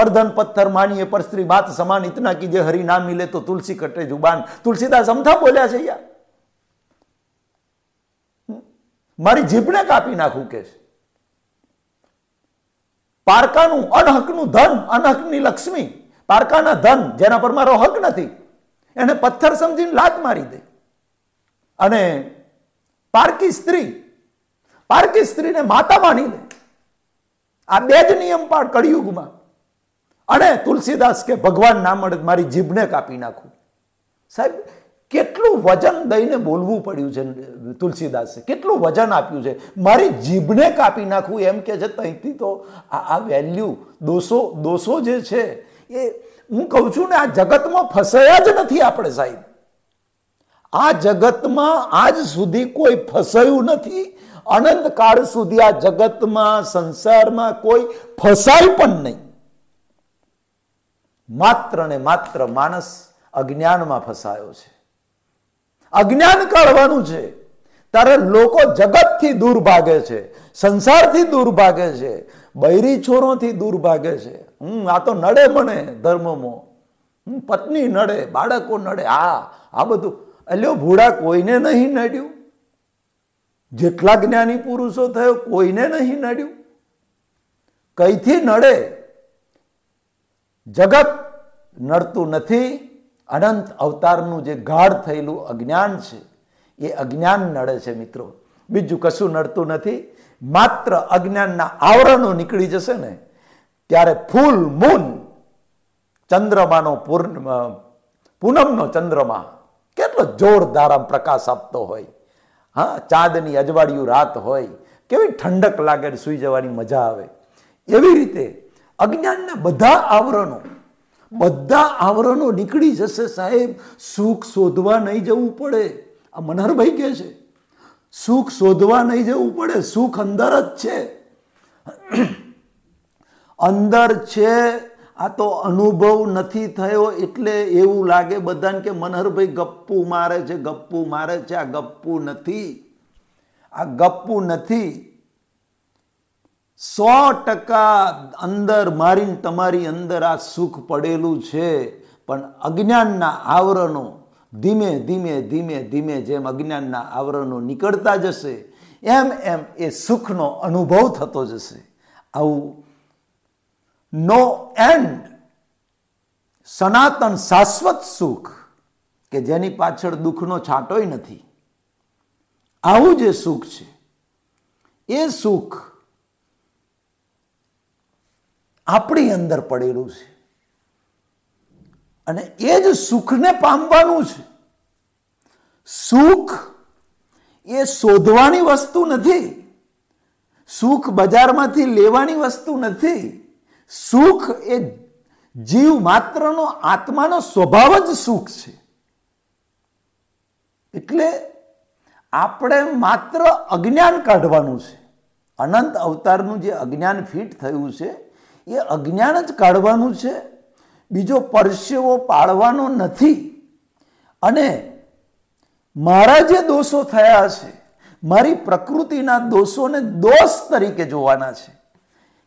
પર પથ્થર માનીએ પર સ્ત્રી બાત સમાન ઇતના કીજે હરી ના મિલે તો તુલસી કટે જુબાન તુલસીદાસ અમથા બોલ્યા છે યાર મારી જીભને કાપી નાખું કે છે પારકાનું અનહકનું ધન અનહકની લક્ષ્મી પારકાના ધન જેના પર મારો હક નથી એને પથ્થર સમજીને લાત મારી દે અને પારકી સ્ત્રી પારકી સ્ત્રીને માતા માની દે આ બે જ નિયમ પણ કળિયુગમાં અને તુલસીદાસ કે ભગવાન ના મળે મારી જીભને કાપી નાખું સાહેબ કેટલું વજન દઈને બોલવું પડ્યું છે તુલસીદાસે કેટલું વજન આપ્યું છે મારી જીભને કાપી નાખવું એમ કે છે ત્યાંથી તો આ વેલ્યુ દોષો દોષો જે છે એ હું કહું છું ને આ જગતમાં ફસાયા જ નથી આપણે સાહેબ આ જગતમાં આજ સુધી કોઈ ફસાયું નથી અનંત કાળ સુધી આ જગતમાં સંસારમાં કોઈ ફસાય પણ નહીં માત્ર ને માત્ર માણસ અજ્ઞાનમાં ફસાયો છે અજ્ઞાન કાઢવાનું છે ત્યારે લોકો જગતથી દૂર ભાગે છે સંસારથી દૂર ભાગે છે બૈરી છોરોથી દૂર ભાગે છે હમ આ તો નડે મને ધર્મમાં હું પત્ની નડે બાળકો નડે આ આ બધું એટલે ભૂડા કોઈને નહીં નડ્યું જેટલા જ્ઞાની પુરુષો થયો કોઈને નહીં નડ્યું કઈથી નડે જગત નડતું નથી અનંત અવતારનું જે ગાઢ થયેલું અજ્ઞાન છે એ અજ્ઞાન નડે છે મિત્રો બીજું કશું નડતું નથી માત્ર અજ્ઞાનના આવરણો નીકળી જશે ને ત્યારે ફૂલ મૂન ચંદ્રમાનો પૂર્ણ પૂનમનો ચંદ્રમા કેટલો જોરદાર આમ પ્રકાશ આપતો હોય હા ચાંદની અજવાળિયું રાત હોય કેવી ઠંડક લાગે સૂઈ જવાની મજા આવે એવી રીતે અજ્ઞાનના બધા આવરણો બધા આવરણો નીકળી જશે સાહેબ સુખ શોધવા નહીં જવું પડે આ મનહરભાઈ કહે છે સુખ શોધવા નહીં જવું પડે સુખ અંદર જ છે અંદર છે આ તો અનુભવ નથી થયો એટલે એવું લાગે બધાને કે મનહરભાઈ ગપ્પુ મારે છે ગપ્પુ મારે છે આ ગપ્પુ નથી આ ગપ્પુ નથી સો ટકા અંદર મારીને તમારી અંદર આ સુખ પડેલું છે પણ અજ્ઞાનના આવરણો ધીમે ધીમે ધીમે ધીમે જેમ અજ્ઞાનના આવરણો નીકળતા જશે એમ એમ એ સુખનો અનુભવ થતો જશે આવું નો એન્ડ સનાતન શાશ્વત સુખ કે જેની પાછળ દુઃખનો છાંટોય નથી આવું જે સુખ છે એ સુખ આપણી અંદર પડેલું છે અને એ જ સુખને પામવાનું છે સુખ એ શોધવાની વસ્તુ નથી સુખ બજારમાંથી લેવાની વસ્તુ નથી સુખ એ જીવ માત્રનો આત્માનો સ્વભાવ જ સુખ છે એટલે આપણે માત્ર અજ્ઞાન કાઢવાનું છે અનંત અવતારનું જે અજ્ઞાન ફિટ થયું છે એ અજ્ઞાન જ કાઢવાનું છે બીજો પરસેવો પાડવાનો નથી અને મારા જે દોષો થયા છે મારી પ્રકૃતિના દોષોને દોષ તરીકે જોવાના છે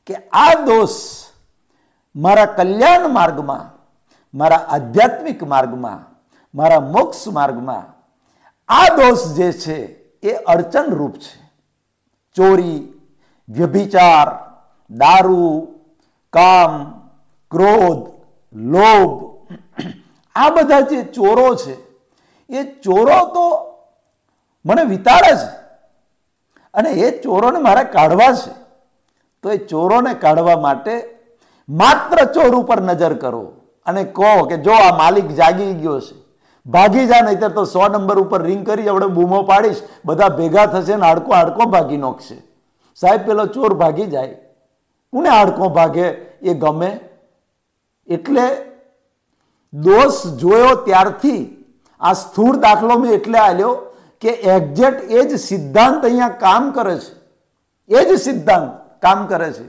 કે આ દોષ મારા કલ્યાણ માર્ગમાં મારા આધ્યાત્મિક માર્ગમાં મારા મોક્ષ માર્ગમાં આ દોષ જે છે એ અડચણરૂપ છે ચોરી વ્યભિચાર દારૂ કામ ક્રોધ લોભ આ બધા જે ચોરો છે એ ચોરો તો મને વિતાડે છે અને એ ચોરોને મારે કાઢવા છે તો એ ચોરોને કાઢવા માટે માત્ર ચોર ઉપર નજર કરો અને કહો કે જો આ માલિક જાગી ગયો છે ભાગી જા નહીતર તો સો નંબર ઉપર રિંગ કરી આપણે બૂમો પાડીશ બધા ભેગા થશે ને હાડકો હાડકો ભાગી નોખશે સાહેબ પેલો ચોર ભાગી જાય કોને આડકો ભાગે એ ગમે એટલે દોષ જોયો ત્યારથી આ સ્થૂળ દાખલો મેં એટલે આવ્યો કે એક્ઝેક્ટ એ જ સિદ્ધાંત અહીંયા કામ કરે છે એ જ સિદ્ધાંત કામ કરે છે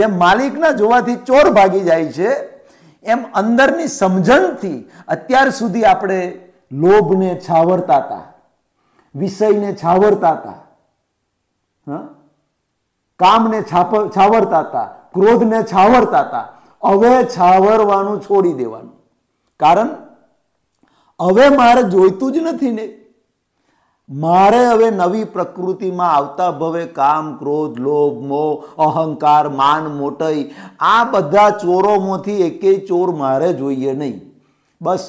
જેમ માલિકના જોવાથી ચોર ભાગી જાય છે એમ અંદરની સમજણથી અત્યાર સુધી આપણે લોભને છાવરતા હતા વિષયને છાવરતા હતા હા કામને છાપ છાવરતા હતા ક્રોધને છાવરતા હતા હવે છાવરવાનું છોડી દેવાનું કારણ હવે મારે જોઈતું જ નથી ને મારે હવે નવી પ્રકૃતિમાં આવતા ભવે કામ ક્રોધ લોભ મોહ અહંકાર માન મોટઈ આ બધા ચોરોમાંથી એકેય ચોર મારે જોઈએ નહીં બસ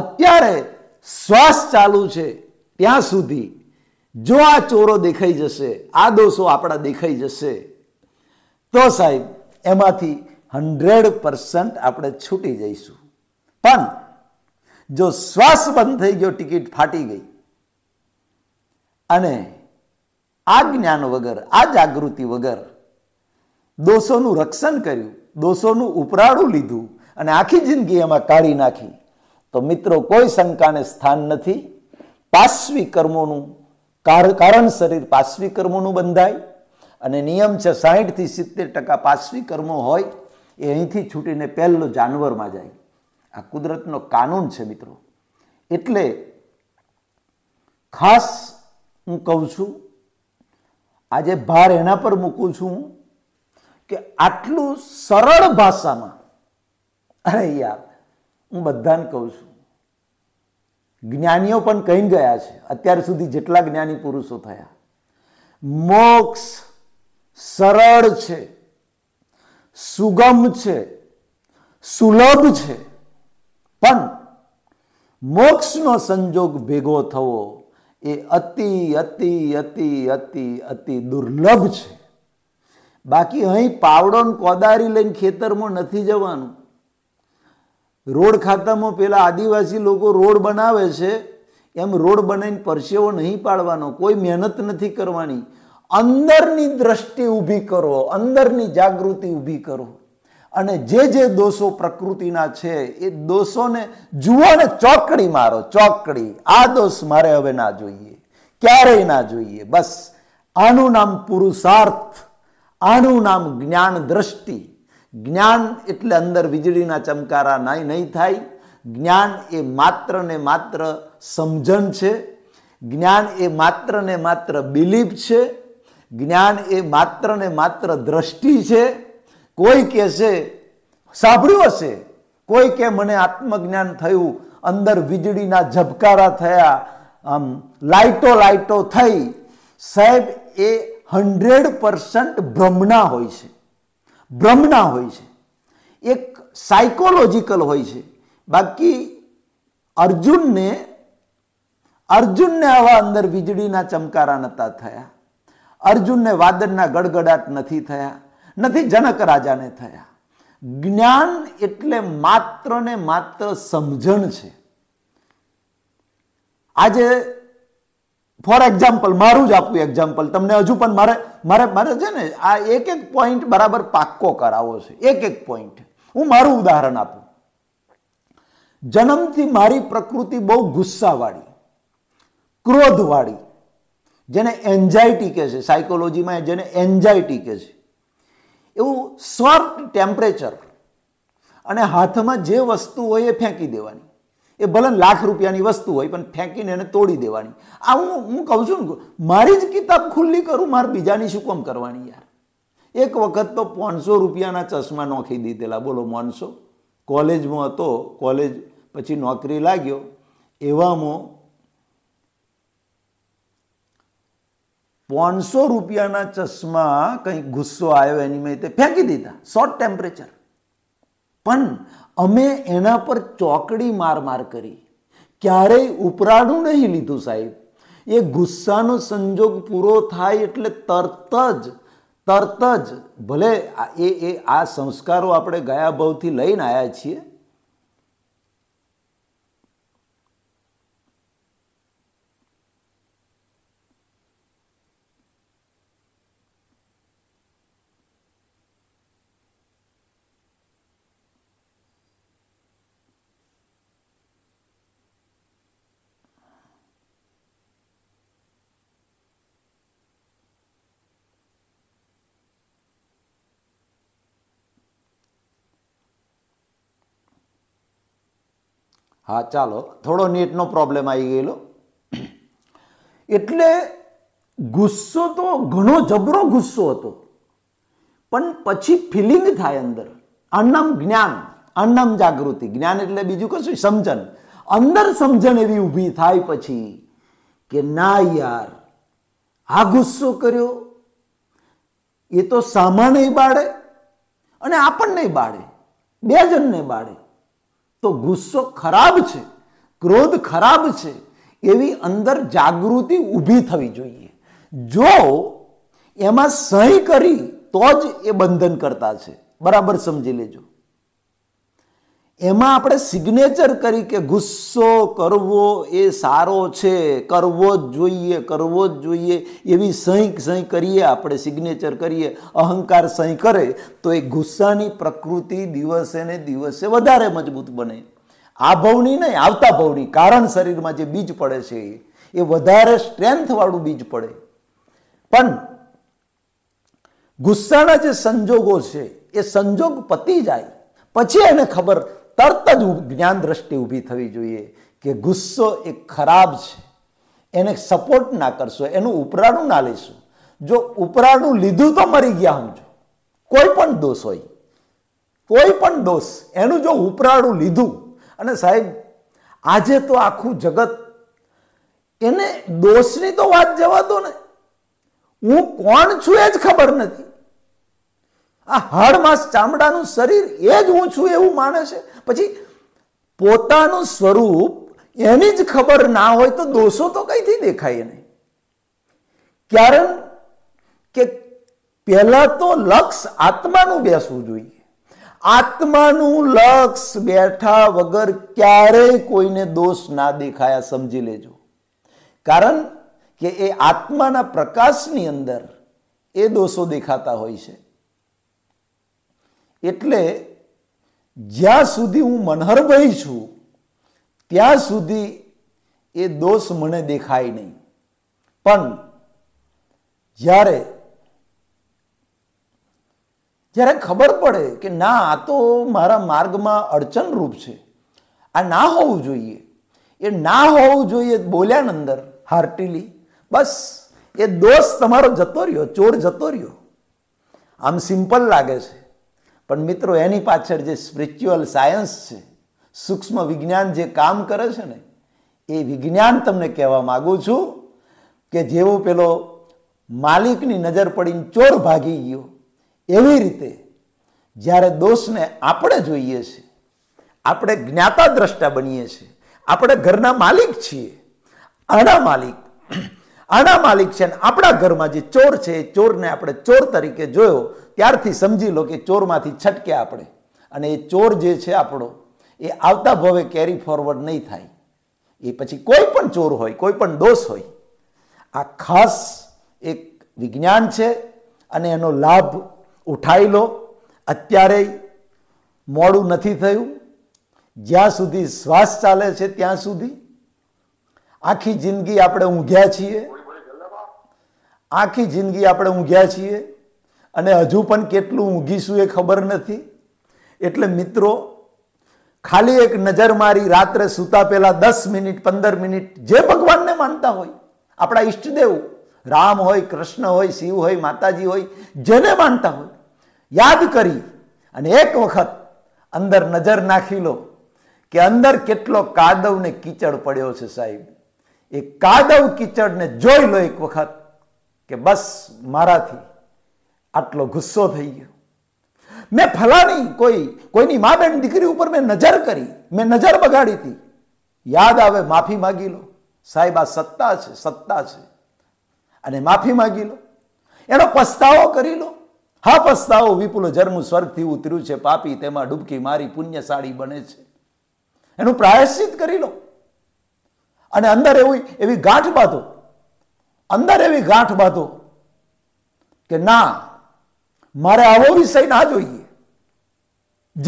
અત્યારે શ્વાસ ચાલુ છે ત્યાં સુધી જો આ ચોરો દેખાઈ જશે આ દોષો આપણા દેખાઈ જશે તો સાહેબ એમાંથી હંડ્રેડ પર્સન્ટ આપણે છૂટી જઈશું પણ જો શ્વાસ બંધ થઈ ગયો ટિકિટ ફાટી ગઈ અને આ જ્ઞાન વગર આ જાગૃતિ વગર દોષોનું રક્ષણ કર્યું દોષોનું ઉપરાળું લીધું અને આખી જિંદગી એમાં કાઢી નાખી તો મિત્રો કોઈ શંકાને સ્થાન નથી પાશ્વી કર્મોનું કારણ શરીર પાશ્વી કર્મોનું બંધાય અને નિયમ છે સાહીઠથી સિત્તેર ટકા પાશ્વી કર્મો હોય એ અહીંથી છૂટીને પહેલો જાનવરમાં જાય આ કુદરતનો કાનૂન છે મિત્રો એટલે ખાસ હું કહું છું આજે ભાર એના પર મૂકું છું કે આટલું સરળ ભાષામાં અરે યાર હું બધાને કહું છું જ્ઞાનીઓ પણ કહી ગયા છે અત્યાર સુધી જેટલા જ્ઞાની પુરુષો થયા મોક્ષ સરળ છે સુગમ છે સુલભ છે પણ મોક્ષનો સંજોગ ભેગો થવો એ અતિ અતિ અતિ અતિ અતિ દુર્લભ છે બાકી અહીં પાવડો કોદારી લઈને ખેતરમાં નથી જવાનું રોડ ખાતામાં પેલા આદિવાસી લોકો રોડ બનાવે છે એમ રોડ બનાવીને પરસેવો નહીં પાડવાનો કોઈ મહેનત નથી કરવાની અંદરની દ્રષ્ટિ ઊભી કરો અંદરની જાગૃતિ ઊભી કરો અને જે જે દોષો પ્રકૃતિના છે એ દોષોને જુઓ ને ચોકડી મારો ચોકડી આ દોષ મારે હવે ના જોઈએ ક્યારેય ના જોઈએ બસ આનું નામ પુરુષાર્થ આનું નામ જ્ઞાન દ્રષ્ટિ જ્ઞાન એટલે અંદર વીજળીના ચમકારા નહીં નહીં થાય જ્ઞાન એ માત્ર ને માત્ર સમજણ છે જ્ઞાન એ માત્ર ને માત્ર બિલીફ છે જ્ઞાન એ માત્ર ને માત્ર દ્રષ્ટિ છે કોઈ કહેશે સાંભળ્યું હશે કોઈ કે મને આત્મજ્ઞાન થયું અંદર વીજળીના ઝબકારા થયા આમ લાઇટો લાઇટો થઈ સાહેબ એ હંડ્રેડ પર્સન્ટ ભ્રમણા હોય છે ભ્રમના હોય છે એક સાયકોલોજીકલ હોય છે બાકી અર્જુનને અર્જુનને આવા અંદર વીજળીના ચમકારા નતા થયા અર્જુનને વાદળના ગડગડાટ નથી થયા નથી જનક રાજાને થયા જ્ઞાન એટલે માત્ર ને માત્ર સમજણ છે આજે ફોર એક્ઝામ્પલ મારું જ આપું એક્ઝામ્પલ તમને હજુ પણ મારે મારે મારે છે ને આ એક એક પોઈન્ટ બરાબર પાક્કો કરાવવો છે એક એક પોઈન્ટ હું મારું ઉદાહરણ આપું જન્મથી મારી પ્રકૃતિ બહુ ગુસ્સાવાળી ક્રોધવાળી જેને એન્ઝાયટી કહે છે સાયકોલોજીમાં જેને એન્ઝાયટી કહે છે એવું શોર્ટ ટેમ્પરેચર અને હાથમાં જે વસ્તુ હોય એ ફેંકી દેવાની એ ભલે લાખ રૂપિયાની વસ્તુ હોય પણ ફેંકીને એને તોડી દેવાની આ હું હું કહું છું ને મારી જ કિતાબ ખુલ્લી કરું મારે બીજાની શું કોમ કરવાની યાર એક વખત તો પાંચસો રૂપિયાના ચશ્મા નોખી દીધેલા બોલો માણસો કોલેજમાં હતો કોલેજ પછી નોકરી લાગ્યો એવામાં પાંચસો રૂપિયાના ચશ્મા કંઈક ગુસ્સો આવ્યો એની મેં તે ફેંકી દીધા શોર્ટ ટેમ્પરેચર પણ અમે એના પર ચોકડી માર માર કરી ક્યારેય ઉપરાડું નહીં લીધું સાહેબ એ ગુસ્સાનો સંજોગ પૂરો થાય એટલે તરત જ તરત જ ભલે એ એ આ સંસ્કારો આપણે ગયા ભાવથી લઈને આવ્યા છીએ હા ચાલો થોડો નેટનો પ્રોબ્લેમ આવી ગયેલો એટલે ગુસ્સો તો ઘણો જબરો ગુસ્સો હતો પણ પછી ફિલિંગ થાય અંદર અન્નમ જ્ઞાન અન્નમ જાગૃતિ જ્ઞાન એટલે બીજું કશું સમજણ અંદર સમજણ એવી ઊભી થાય પછી કે ના યાર આ ગુસ્સો કર્યો એ તો સામાને બાળે અને આપણને બાળે બે જણને બાળે તો ગુસ્સો ખરાબ છે ક્રોધ ખરાબ છે એવી અંદર જાગૃતિ ઊભી થવી જોઈએ જો એમાં સહી કરી તો જ એ બંધન કરતા છે બરાબર સમજી લેજો એમાં આપણે સિગ્નેચર કરી કે ગુસ્સો કરવો એ સારો છે કરવો જ જોઈએ કરવો જ જોઈએ એવી સહી સહી કરીએ આપણે સિગ્નેચર કરીએ અહંકાર સહી કરે તો એ ગુસ્સાની પ્રકૃતિ દિવસે ને દિવસે વધારે મજબૂત બને આ ભવની નહીં આવતા ભવની કારણ શરીરમાં જે બીજ પડે છે એ વધારે સ્ટ્રેન્થવાળું બીજ પડે પણ ગુસ્સાના જે સંજોગો છે એ સંજોગ પતી જાય પછી એને ખબર તરત જ જ્ઞાન દ્રષ્ટિ ઊભી થવી જોઈએ કે ગુસ્સો એ ખરાબ છે એને સપોર્ટ ના કરશો એનું ઉપરાણું ના લઈશું જો ઉપરાણું લીધું તો મરી ગયા સમજો કોઈ પણ દોષ હોય કોઈ પણ દોષ એનું જો ઉપરાણું લીધું અને સાહેબ આજે તો આખું જગત એને દોષની તો વાત જવા દો ને હું કોણ છું એ જ ખબર નથી આ હાડમાં ચામડાનું શરીર એ જ હું છું એવું માને છે પછી પોતાનું સ્વરૂપ એની જ ખબર ના હોય તો દોષો તો કંઈથી દેખાય નહીં કારણ કે પહેલા તો લક્ષ આત્માનું બેસવું જોઈએ આત્માનું લક્ષ બેઠા વગર ક્યારેય કોઈને દોષ ના દેખાયા સમજી લેજો કારણ કે એ આત્માના પ્રકાશની અંદર એ દોષો દેખાતા હોય છે એટલે જ્યાં સુધી હું મનહરભાઈ છું ત્યાં સુધી એ દોષ મને દેખાય નહીં પણ જ્યારે જ્યારે ખબર પડે કે ના આ તો મારા માર્ગમાં અડચણરૂપ છે આ ના હોવું જોઈએ એ ના હોવું જોઈએ બોલ્યા અંદર હાર્ટીલી બસ એ દોષ તમારો જતો રહ્યો ચોર જતો રહ્યો આમ સિમ્પલ લાગે છે પણ મિત્રો એની પાછળ જે સ્પિરિચ્યુઅલ સાયન્સ છે સૂક્ષ્મ વિજ્ઞાન જે કામ કરે છે ને એ વિજ્ઞાન તમને કહેવા માગું છું કે જેવો પેલો માલિકની નજર પડીને ચોર ભાગી ગયો એવી રીતે જ્યારે દોષને આપણે જોઈએ છીએ આપણે જ્ઞાતા દ્રષ્ટા બનીએ છીએ આપણે ઘરના માલિક છીએ આના માલિક આના માલિક છે ને આપણા ઘરમાં જે ચોર છે એ ચોરને આપણે ચોર તરીકે જોયો ત્યારથી સમજી લો કે ચોરમાંથી છટકે આપણે અને એ ચોર જે છે આપણો એ આવતા ભવે કેરી ફોરવર્ડ નહીં થાય એ પછી કોઈ પણ ચોર હોય કોઈ પણ દોષ હોય આ ખાસ એક વિજ્ઞાન છે અને એનો લાભ ઉઠાવી લો અત્યારે મોડું નથી થયું જ્યાં સુધી શ્વાસ ચાલે છે ત્યાં સુધી આખી જિંદગી આપણે ઊંઘ્યા છીએ આખી જિંદગી આપણે ઊંઘ્યા છીએ અને હજુ પણ કેટલું ઊંઘીશું એ ખબર નથી એટલે મિત્રો ખાલી એક નજર મારી રાત્રે સૂતા પહેલાં દસ મિનિટ પંદર મિનિટ જે ભગવાનને માનતા હોય આપણા ઈષ્ટદેવ રામ હોય કૃષ્ણ હોય શિવ હોય માતાજી હોય જેને માનતા હોય યાદ કરી અને એક વખત અંદર નજર નાખી લો કે અંદર કેટલો કાદવ ને કીચડ પડ્યો છે સાહેબ એ કાદવ કીચડને જોઈ લો એક વખત કે બસ મારાથી આટલો ગુસ્સો થઈ ગયો મેં ફલાણી કોઈ કોઈની મા બેન દીકરી ઉપર મેં નજર કરી મેં નજર બગાડી હતી યાદ આવે માફી માગી લો સાહેબ આ સત્તા છે સત્તા છે અને માફી માગી લો એનો પસ્તાવો કરી લો હા પસ્તાવો વિપુલ જન્મ સ્વર્ગથી ઉતર્યું છે પાપી તેમાં ડૂબકી મારી પુણ્યશાળી બને છે એનું પ્રાયશ્ચિત કરી લો અને અંદર એવું એવી ગાંઠ બાંધો અંદર એવી ગાંઠ બાંધો કે ના મારે આવો વિષય ના જોઈએ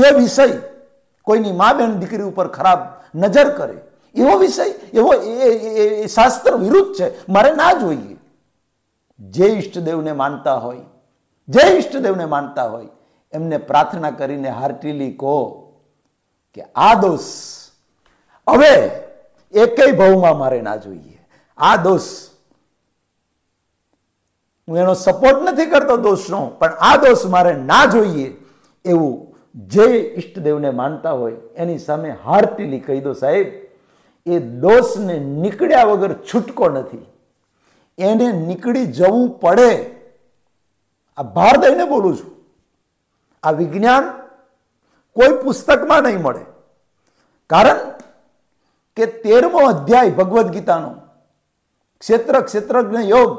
જે વિષય કોઈની મા બેન દીકરી ઉપર ખરાબ નજર કરે એવો વિષય એવો એ શાસ્ત્ર વિરુદ્ધ છે મારે ના જોઈએ જે ઈષ્ટદેવને માનતા હોય જે ઈષ્ટદેવને માનતા હોય એમને પ્રાર્થના કરીને હાર્ટીલી કહો કે આ દોષ હવે એકેય ભાવમાં મારે ના જોઈએ આ દોષ હું એનો સપોર્ટ નથી કરતો દોષનો પણ આ દોષ મારે ના જોઈએ એવું જે ઈષ્ટદેવને માનતા હોય એની સામે હારતીલી કહી દો સાહેબ એ દોષને નીકળ્યા વગર છૂટકો નથી એને નીકળી જવું પડે આ ભાર દઈને બોલું છું આ વિજ્ઞાન કોઈ પુસ્તકમાં નહીં મળે કારણ કે તેરમો અધ્યાય ભગવદ્ ગીતાનો ક્ષેત્ર ક્ષેત્રજ્ઞ યોગ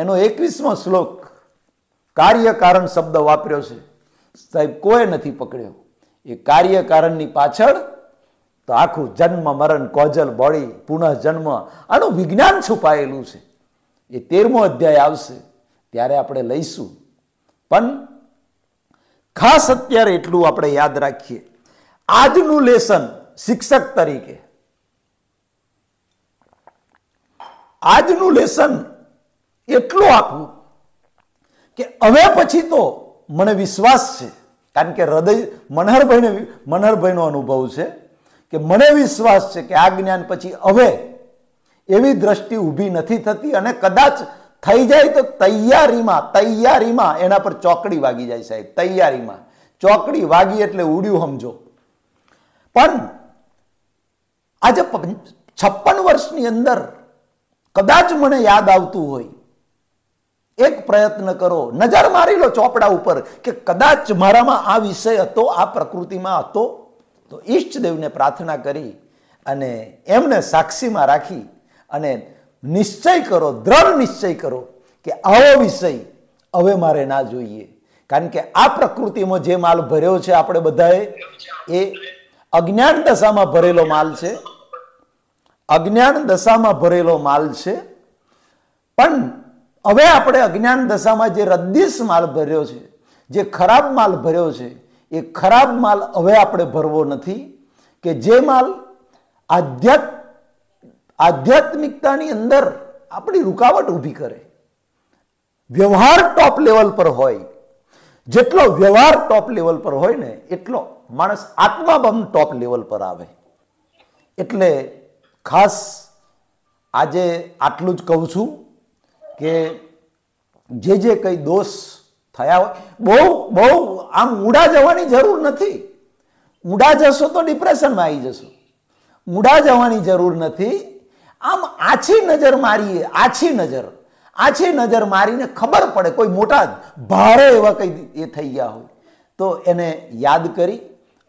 એનો એકવીસમો શ્લોક કાર્યકારણ શબ્દ વાપર્યો છે સાહેબ કોઈ નથી પકડ્યો એ કાર્યકારણની પાછળ તો આખું જન્મ મરણ કોજલ બોળી જન્મ આનું વિજ્ઞાન છુપાયેલું છે એ તેરમો અધ્યાય આવશે ત્યારે આપણે લઈશું પણ ખાસ અત્યારે એટલું આપણે યાદ રાખીએ આજનું લેસન શિક્ષક તરીકે આજનું લેસન એટલું આપવું કે હવે પછી તો મને વિશ્વાસ છે કારણ કે હૃદય મનહરભાઈને મનહરભાઈનો અનુભવ છે કે મને વિશ્વાસ છે કે આ જ્ઞાન પછી હવે એવી દ્રષ્ટિ ઊભી નથી થતી અને કદાચ થઈ જાય તો તૈયારીમાં તૈયારીમાં એના પર ચોકડી વાગી જાય સાહેબ તૈયારીમાં ચોકડી વાગી એટલે ઉડ્યું સમજો પણ આજે છપ્પન વર્ષની અંદર કદાચ મને યાદ આવતું હોય એક પ્રયત્ન કરો નજર મારી લો ચોપડા ઉપર કે કદાચ મારામાં આ વિષય હતો આ પ્રકૃતિમાં હતો તો ઈષ્ટદેવને પ્રાર્થના કરી અને એમને સાક્ષીમાં રાખી અને નિશ્ચય કરો દ્રઢ નિશ્ચય કરો કે આવો વિષય હવે મારે ના જોઈએ કારણ કે આ પ્રકૃતિમાં જે માલ ભર્યો છે આપણે બધાએ એ અજ્ઞાન દશામાં ભરેલો માલ છે અજ્ઞાન દશામાં ભરેલો માલ છે પણ હવે આપણે અજ્ઞાન દશામાં જે રદ્દીશ માલ ભર્યો છે જે ખરાબ માલ ભર્યો છે એ ખરાબ માલ હવે આપણે ભરવો નથી કે જે માલ આધ્યાત્મ આધ્યાત્મિકતાની અંદર આપણી રૂકાવટ ઊભી કરે વ્યવહાર ટોપ લેવલ પર હોય જેટલો વ્યવહાર ટોપ લેવલ પર હોય ને એટલો માણસ આત્માબંધ ટોપ લેવલ પર આવે એટલે ખાસ આજે આટલું જ કહું છું કે જે જે કંઈ દોષ થયા હોય બહુ બહુ આમ મૂડા જવાની જરૂર નથી મૂડા જશો તો ડિપ્રેશનમાં આવી જશો મૂડા જવાની જરૂર નથી આમ આછી નજર મારીએ આછી નજર આછી નજર મારીને ખબર પડે કોઈ મોટા ભારે એવા કંઈ એ થઈ ગયા હોય તો એને યાદ કરી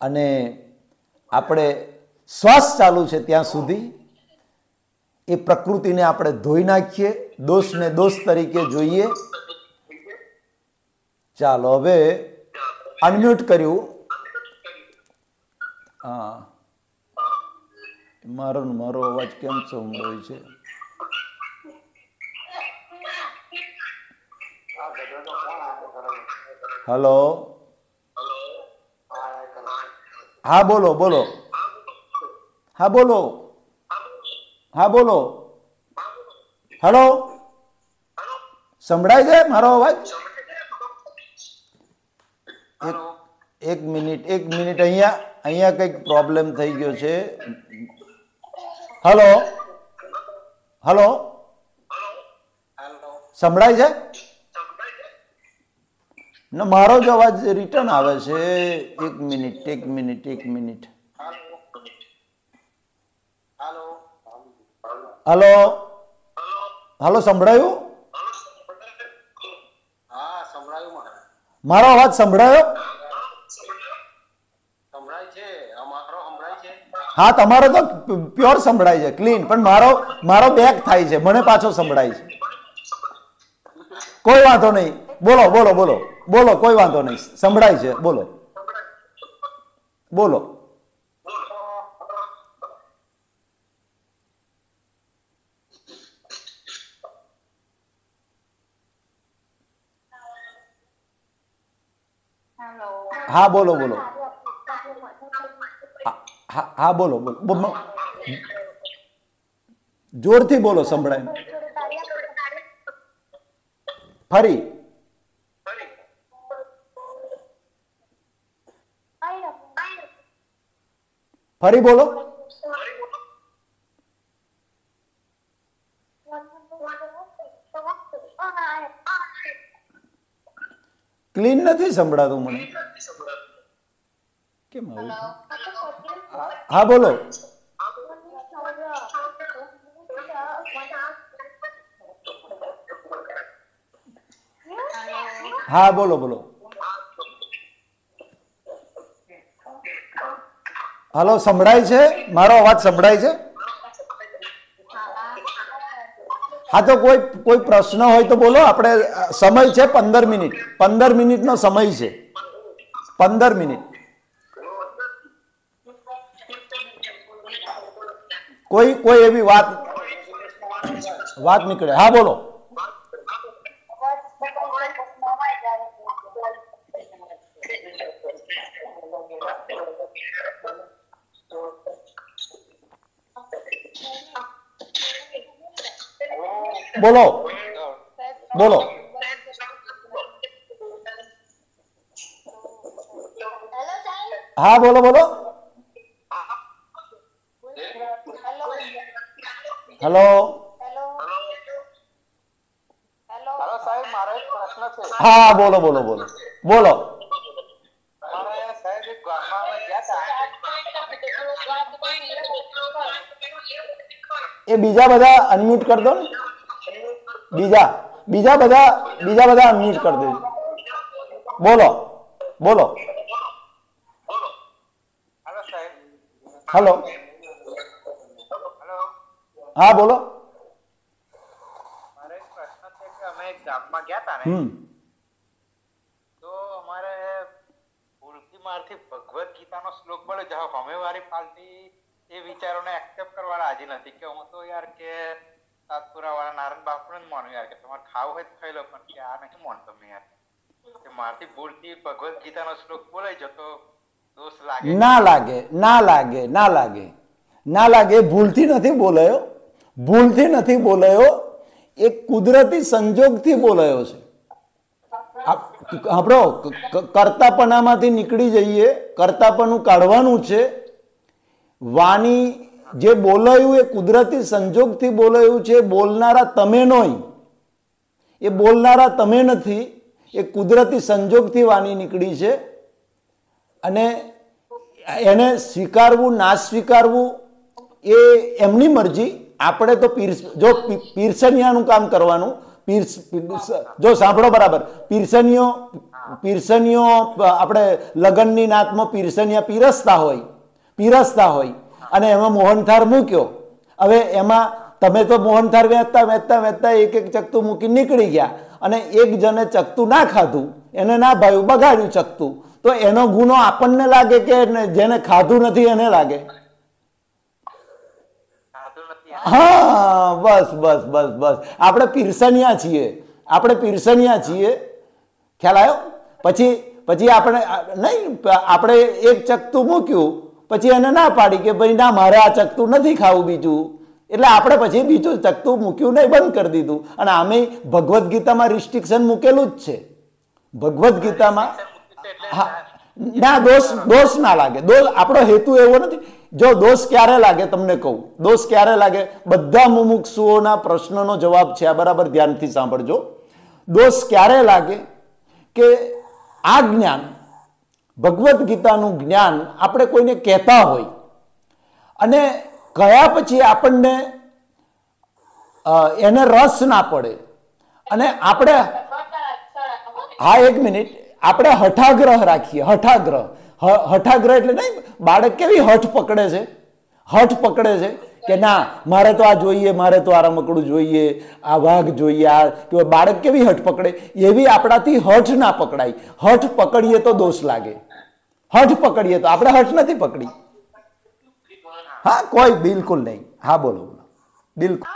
અને આપણે શ્વાસ ચાલુ છે ત્યાં સુધી એ પ્રકૃતિને આપણે ધોઈ નાખીએ દોષને દોષ તરીકે જોઈએ ચાલો હવે અનમ્યુટ કર્યું હા મારો મારો અવાજ કેમ સંભળાય છે હલો હા બોલો બોલો હા બોલો હા બોલો હલો સંભળાય છે મારો અવાજ એક મિનિટ એક મિનિટ અહીંયા અહીંયા કંઈક પ્રોબ્લેમ થઈ ગયો છે હલો હલો સંભળાય છે મારો જ અવાજ રિટર્ન આવે છે એક મિનિટ એક મિનિટ એક મિનિટ હલો હાલો સંભળાયું મારો અવાજ સંભળાયો હા તમારો તો પ્યોર સંભળાય છે ક્લીન પણ મારો મારો બેક થાય છે મને પાછો સંભળાય છે કોઈ વાંધો નહીં બોલો બોલો બોલો બોલો કોઈ વાંધો નહીં સંભળાય છે બોલો બોલો हाँ बोलो बोलो हाँ बोलो बोलो जोर थी बोलो संभ फरी फरी बोलो क्लीन नहीं संभातु मैं કેમ આવું હા બોલો હા બોલો બોલો હાલો સંભળાય છે મારો અવાજ સંભળાય છે હા તો કોઈ કોઈ પ્રશ્ન હોય તો બોલો આપણે સમય છે પંદર મિનિટ પંદર મિનિટનો સમય છે પંદર મિનિટ કોઈ કોઈ એવી વાત વાત નીકળે હા બોલો બોલો બોલો હા બોલો બોલો હેલો સાહેબ હા બોલો બોલો બોલો બોલો એ બીજા બધા અનમ્યુટ કરી દો ને બીજા બીજા બધા બીજા બધા અનમ્યુટ કરી દેજો બોલો બોલો સાહેબ હેલો હા બોલો મારે એક પ્રશ્ન છે કે અમે એક ગામમાં ગયા હતા ને હમ તો અમારે ભૂલથી મારથી ભગવદ ગીતાનો શ્લોક મળ્યો જાવ અમે વારી પાર્ટી એ વિચારોને એક્સેપ્ટ કરવા રાજી નથી કે હું તો યાર કે સાતપુરા વાળા નારાયણ બાપુને જ માનું યાર કે તમારે ખાવું હોય તો ખાઈ લો પણ કે આ નથી માનતો મેં યાર કે મારથી ભૂલથી ભગવદ ગીતાનો શ્લોક બોલાઈ જતો દોષ લાગે ના લાગે ના લાગે ના લાગે ના લાગે ભૂલથી નથી બોલાયો ભૂલથી નથી બોલાયો એ કુદરતી સંજોગથી બોલાયો છે આપણો કરતાપણામાંથી નીકળી જઈએ કરતાપણું કાઢવાનું છે વાણી જે બોલાયું એ કુદરતી સંજોગથી બોલાયું છે બોલનારા તમે નહીં એ બોલનારા તમે નથી એ કુદરતી સંજોગથી વાણી નીકળી છે અને એને સ્વીકારવું ના સ્વીકારવું એ એમની મરજી આપણે તો પીર્સ જો પીર્સનિયાનું કામ કરવાનું પીર્સ જો સાંભળો બરાબર પીર્સનીઓ પીર્સનીઓ આપણે લગ્નની નાતમાં પીર્સનિયા પીરસતા હોય પીરસતા હોય અને એમાં મોહનથાર મૂક્યો હવે એમાં તમે તો મોહનથાર વેચતા વેચતા વેચતા એક એક ચકતું મૂકી નીકળી ગયા અને એક જણે ચકતું ના ખાધું એને ના ભાયું બગાડ્યું ચકતું તો એનો ગુનો આપણને લાગે કે જેને ખાધું નથી એને લાગે હા બસ બસ બસ બસ આપણે પીરસનિયા છીએ આપણે પીરસનિયા છીએ ખ્યાલ આવ્યો પછી પછી આપણે નહીં આપણે એક ચકતું મૂક્યું પછી એને ના પાડી કે ભાઈ ના મારે આ ચકતું નથી ખાવું બીજું એટલે આપણે પછી બીજું ચકતું મૂક્યું નહીં બંધ કરી દીધું અને આમે ભગવદ્ ગીતામાં રિસ્ટ્રિક્શન મૂકેલું જ છે ભગવદ્ ગીતામાં હા ના દોષ દોષ ના લાગે દોષ આપણો હેતુ એવો નથી જો દોષ ક્યારે લાગે તમને કહું દોષ ક્યારે લાગે બધા મુમુક્ષુઓના પ્રશ્નનો જવાબ છે આ બરાબર ધ્યાનથી સાંભળજો દોષ ક્યારે લાગે કે આ જ્ઞાન ભગવદ્ ગીતાનું જ્ઞાન આપણે કોઈને કહેતા હોય અને કયા પછી આપણને એને રસ ના પડે અને આપણે હા એક મિનિટ આપણે હઠાગ્રહ રાખીએ હઠાગ્રહ હઠાગ્રહ એટલે નહીં બાળક કેવી હઠ પકડે છે હઠ પકડે છે કે ના મારે તો આ જોઈએ મારે તો આ રમકડું જોઈએ આ વાઘ જોઈએ આ કે બાળક કેવી હઠ પકડે એવી આપણાથી હઠ ના પકડાય હઠ પકડીએ તો દોષ લાગે હઠ પકડીએ તો આપણે હઠ નથી પકડી હા કોઈ બિલકુલ નહીં હા બોલો બોલો બિલકુલ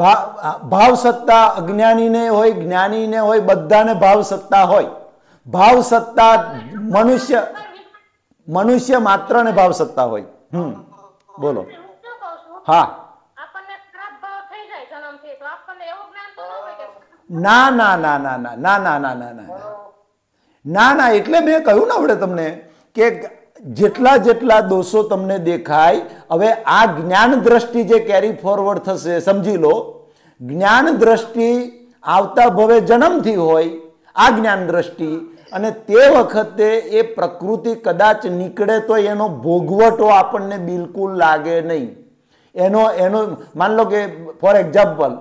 ભાવ ભાવ સત્તા અજ્ઞાનીને હોય જ્ઞાનીને હોય બધાને ભાવ સત્તા હોય ભાવ સત્તા મનુષ્ય મનુષ્ય માત્ર ને ભાવ સત્તા હોય હમ બોલો હા ના ના ના ના ના ના ના ના ના ના ના ના એટલે મેં કહ્યું ને આપણે તમને કે જેટલા જેટલા દોષો તમને દેખાય હવે આ જ્ઞાન દ્રષ્ટિ જે કેરી ફોરવર્ડ થશે સમજી લો જ્ઞાન દ્રષ્ટિ આવતા ભવે જન્મથી હોય આ જ્ઞાન દ્રષ્ટિ અને તે વખતે એ પ્રકૃતિ કદાચ નીકળે તો એનો ભોગવટો આપણને બિલકુલ લાગે નહીં એનો એનો માન લો કે ફોર એક્ઝામ્પલ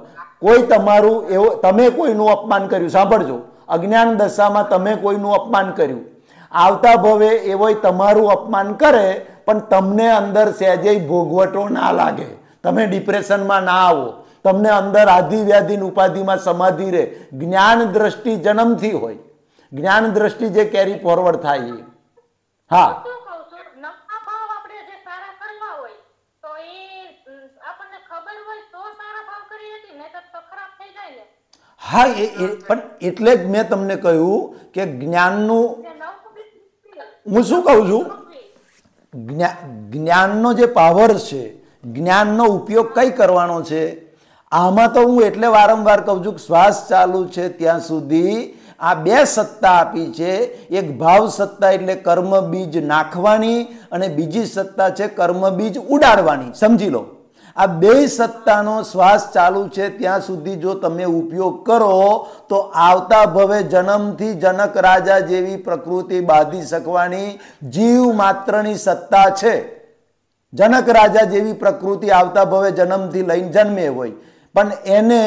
કોઈ તમારું એવો તમે કોઈનું અપમાન કર્યું સાંભળજો અજ્ઞાન દશામાં તમે કોઈનું અપમાન કર્યું આવતા ભવે એવો તમારું અપમાન કરે પણ તમને અંદર સહેજે ભોગવટો ના લાગે તમે ડિપ્રેશનમાં ના આવો તમને અંદર આધિ ઉપાધિમાં સમાધિ રહે જ્ઞાન દ્રષ્ટિ જન્મથી હોય જ્ઞાન દ્રષ્ટિ જે કેરી ફોરવર્ડ થાય એ હા હા એ પણ એટલે જ મેં તમને કહ્યું કે જ્ઞાનનું હું શું કહું છું જ્ઞાનનો જે પાવર છે જ્ઞાનનો ઉપયોગ કઈ કરવાનો છે આમાં તો હું એટલે વારંવાર કહું છું શ્વાસ ચાલુ છે ત્યાં સુધી આ બે સત્તા આપી છે એક ભાવ સત્તા એટલે કર્મ બીજ નાખવાની અને બીજી સત્તા છે કર્મ બીજ ઉડાડવાની સમજી લો આ બે સત્તાનો શ્વાસ ચાલુ છે ત્યાં સુધી જો તમે ઉપયોગ કરો તો આવતા ભવે જન્મથી જનક રાજા જેવી પ્રકૃતિ બાંધી શકવાની જીવ માત્રની સત્તા છે જનક રાજા જેવી પ્રકૃતિ આવતા ભવે જન્મથી લઈને જન્મે હોય પણ એને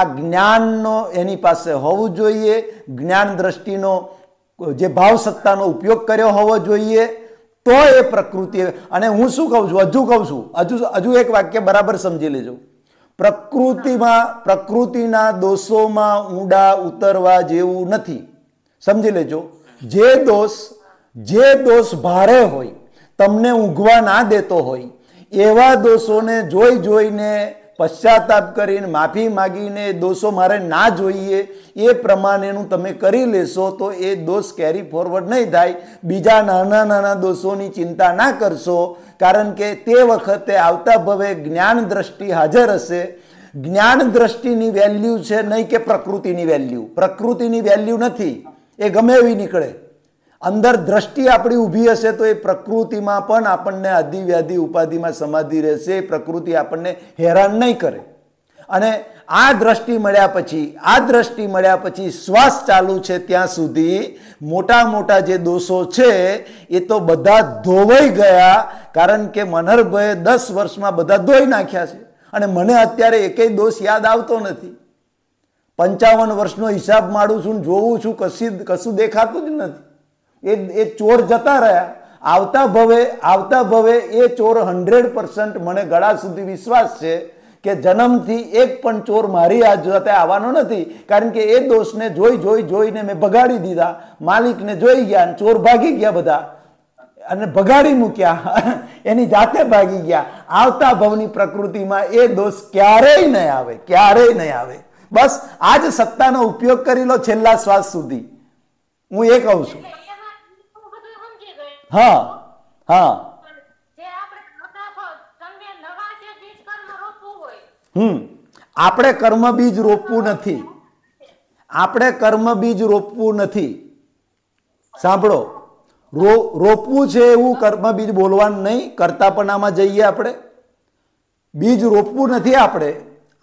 આ જ્ઞાનનો એની પાસે હોવું જોઈએ જ્ઞાન દ્રષ્ટિનો જે ભાવ સત્તાનો ઉપયોગ કર્યો હોવો જોઈએ તો એ પ્રકૃતિ અને હું શું કહું છું હજુ કહું છું હજુ હજુ એક વાક્ય બરાબર સમજી લેજો પ્રકૃતિમાં પ્રકૃતિના દોષોમાં ઊંડા ઉતરવા જેવું નથી સમજી લેજો જે દોષ જે દોષ ભારે હોય તમને ઊંઘવા ના દેતો હોય એવા દોષોને જોઈ જોઈને પશ્ચાતાપ કરીને માફી માગીને દોષો મારે ના જોઈએ એ પ્રમાણેનું તમે કરી લેશો તો એ દોષ કેરી ફોરવર્ડ નહીં થાય બીજા નાના નાના દોષોની ચિંતા ના કરશો કારણ કે તે વખતે આવતા ભવે જ્ઞાન દ્રષ્ટિ હાજર હશે જ્ઞાન દ્રષ્ટિની વેલ્યુ છે નહીં કે પ્રકૃતિની વેલ્યુ પ્રકૃતિની વેલ્યુ નથી એ ગમે એવી નીકળે અંદર દ્રષ્ટિ આપણી ઊભી હશે તો એ પ્રકૃતિમાં પણ આપણને આદિવ્યાધિ ઉપાધિમાં સમાધિ રહેશે પ્રકૃતિ આપણને હેરાન નહીં કરે અને આ દ્રષ્ટિ મળ્યા પછી આ દ્રષ્ટિ મળ્યા પછી શ્વાસ ચાલુ છે ત્યાં સુધી મોટા મોટા જે દોષો છે એ તો બધા ધોવાઈ ગયા કારણ કે મનહરભાઈએ દસ વર્ષમાં બધા ધોઈ નાખ્યા છે અને મને અત્યારે એકેય દોષ યાદ આવતો નથી પંચાવન વર્ષનો હિસાબ માડું છું જોઉં છું કશી કશું દેખાતું જ નથી એ એ ચોર જતા રહ્યા આવતા ભવે આવતા ભવે એ ચોર હંડ્રેડ પર્સન્ટ મને ગળા સુધી વિશ્વાસ છે કે જન્મથી એક પણ ચોર મારી આ જોતે આવવાનો નથી કારણ કે એ દોષને જોઈ જોઈ જોઈને મેં ભગાડી દીધા માલિકને જોઈ ગયા અને ચોર ભાગી ગયા બધા અને ભગાડી મૂક્યા [LAUGHS] એની જાતે ભાગી ગયા આવતા ભવની પ્રકૃતિમાં એ દોષ ક્યારેય નહીં આવે ક્યારેય નહીં આવે બસ આ જ સત્તાનો ઉપયોગ કરી લો છેલ્લા શ્વાસ સુધી હું એ કહું છું હા હા હમ આપણે કર્મ બીજ રોપવું નથી આપણે કર્મ બીજ રોપવું નથી સાંભળો રોપવું છે એવું કર્મ બીજ બોલવાનું નહીં કરતાપણામાં જઈએ આપણે બીજ રોપવું નથી આપણે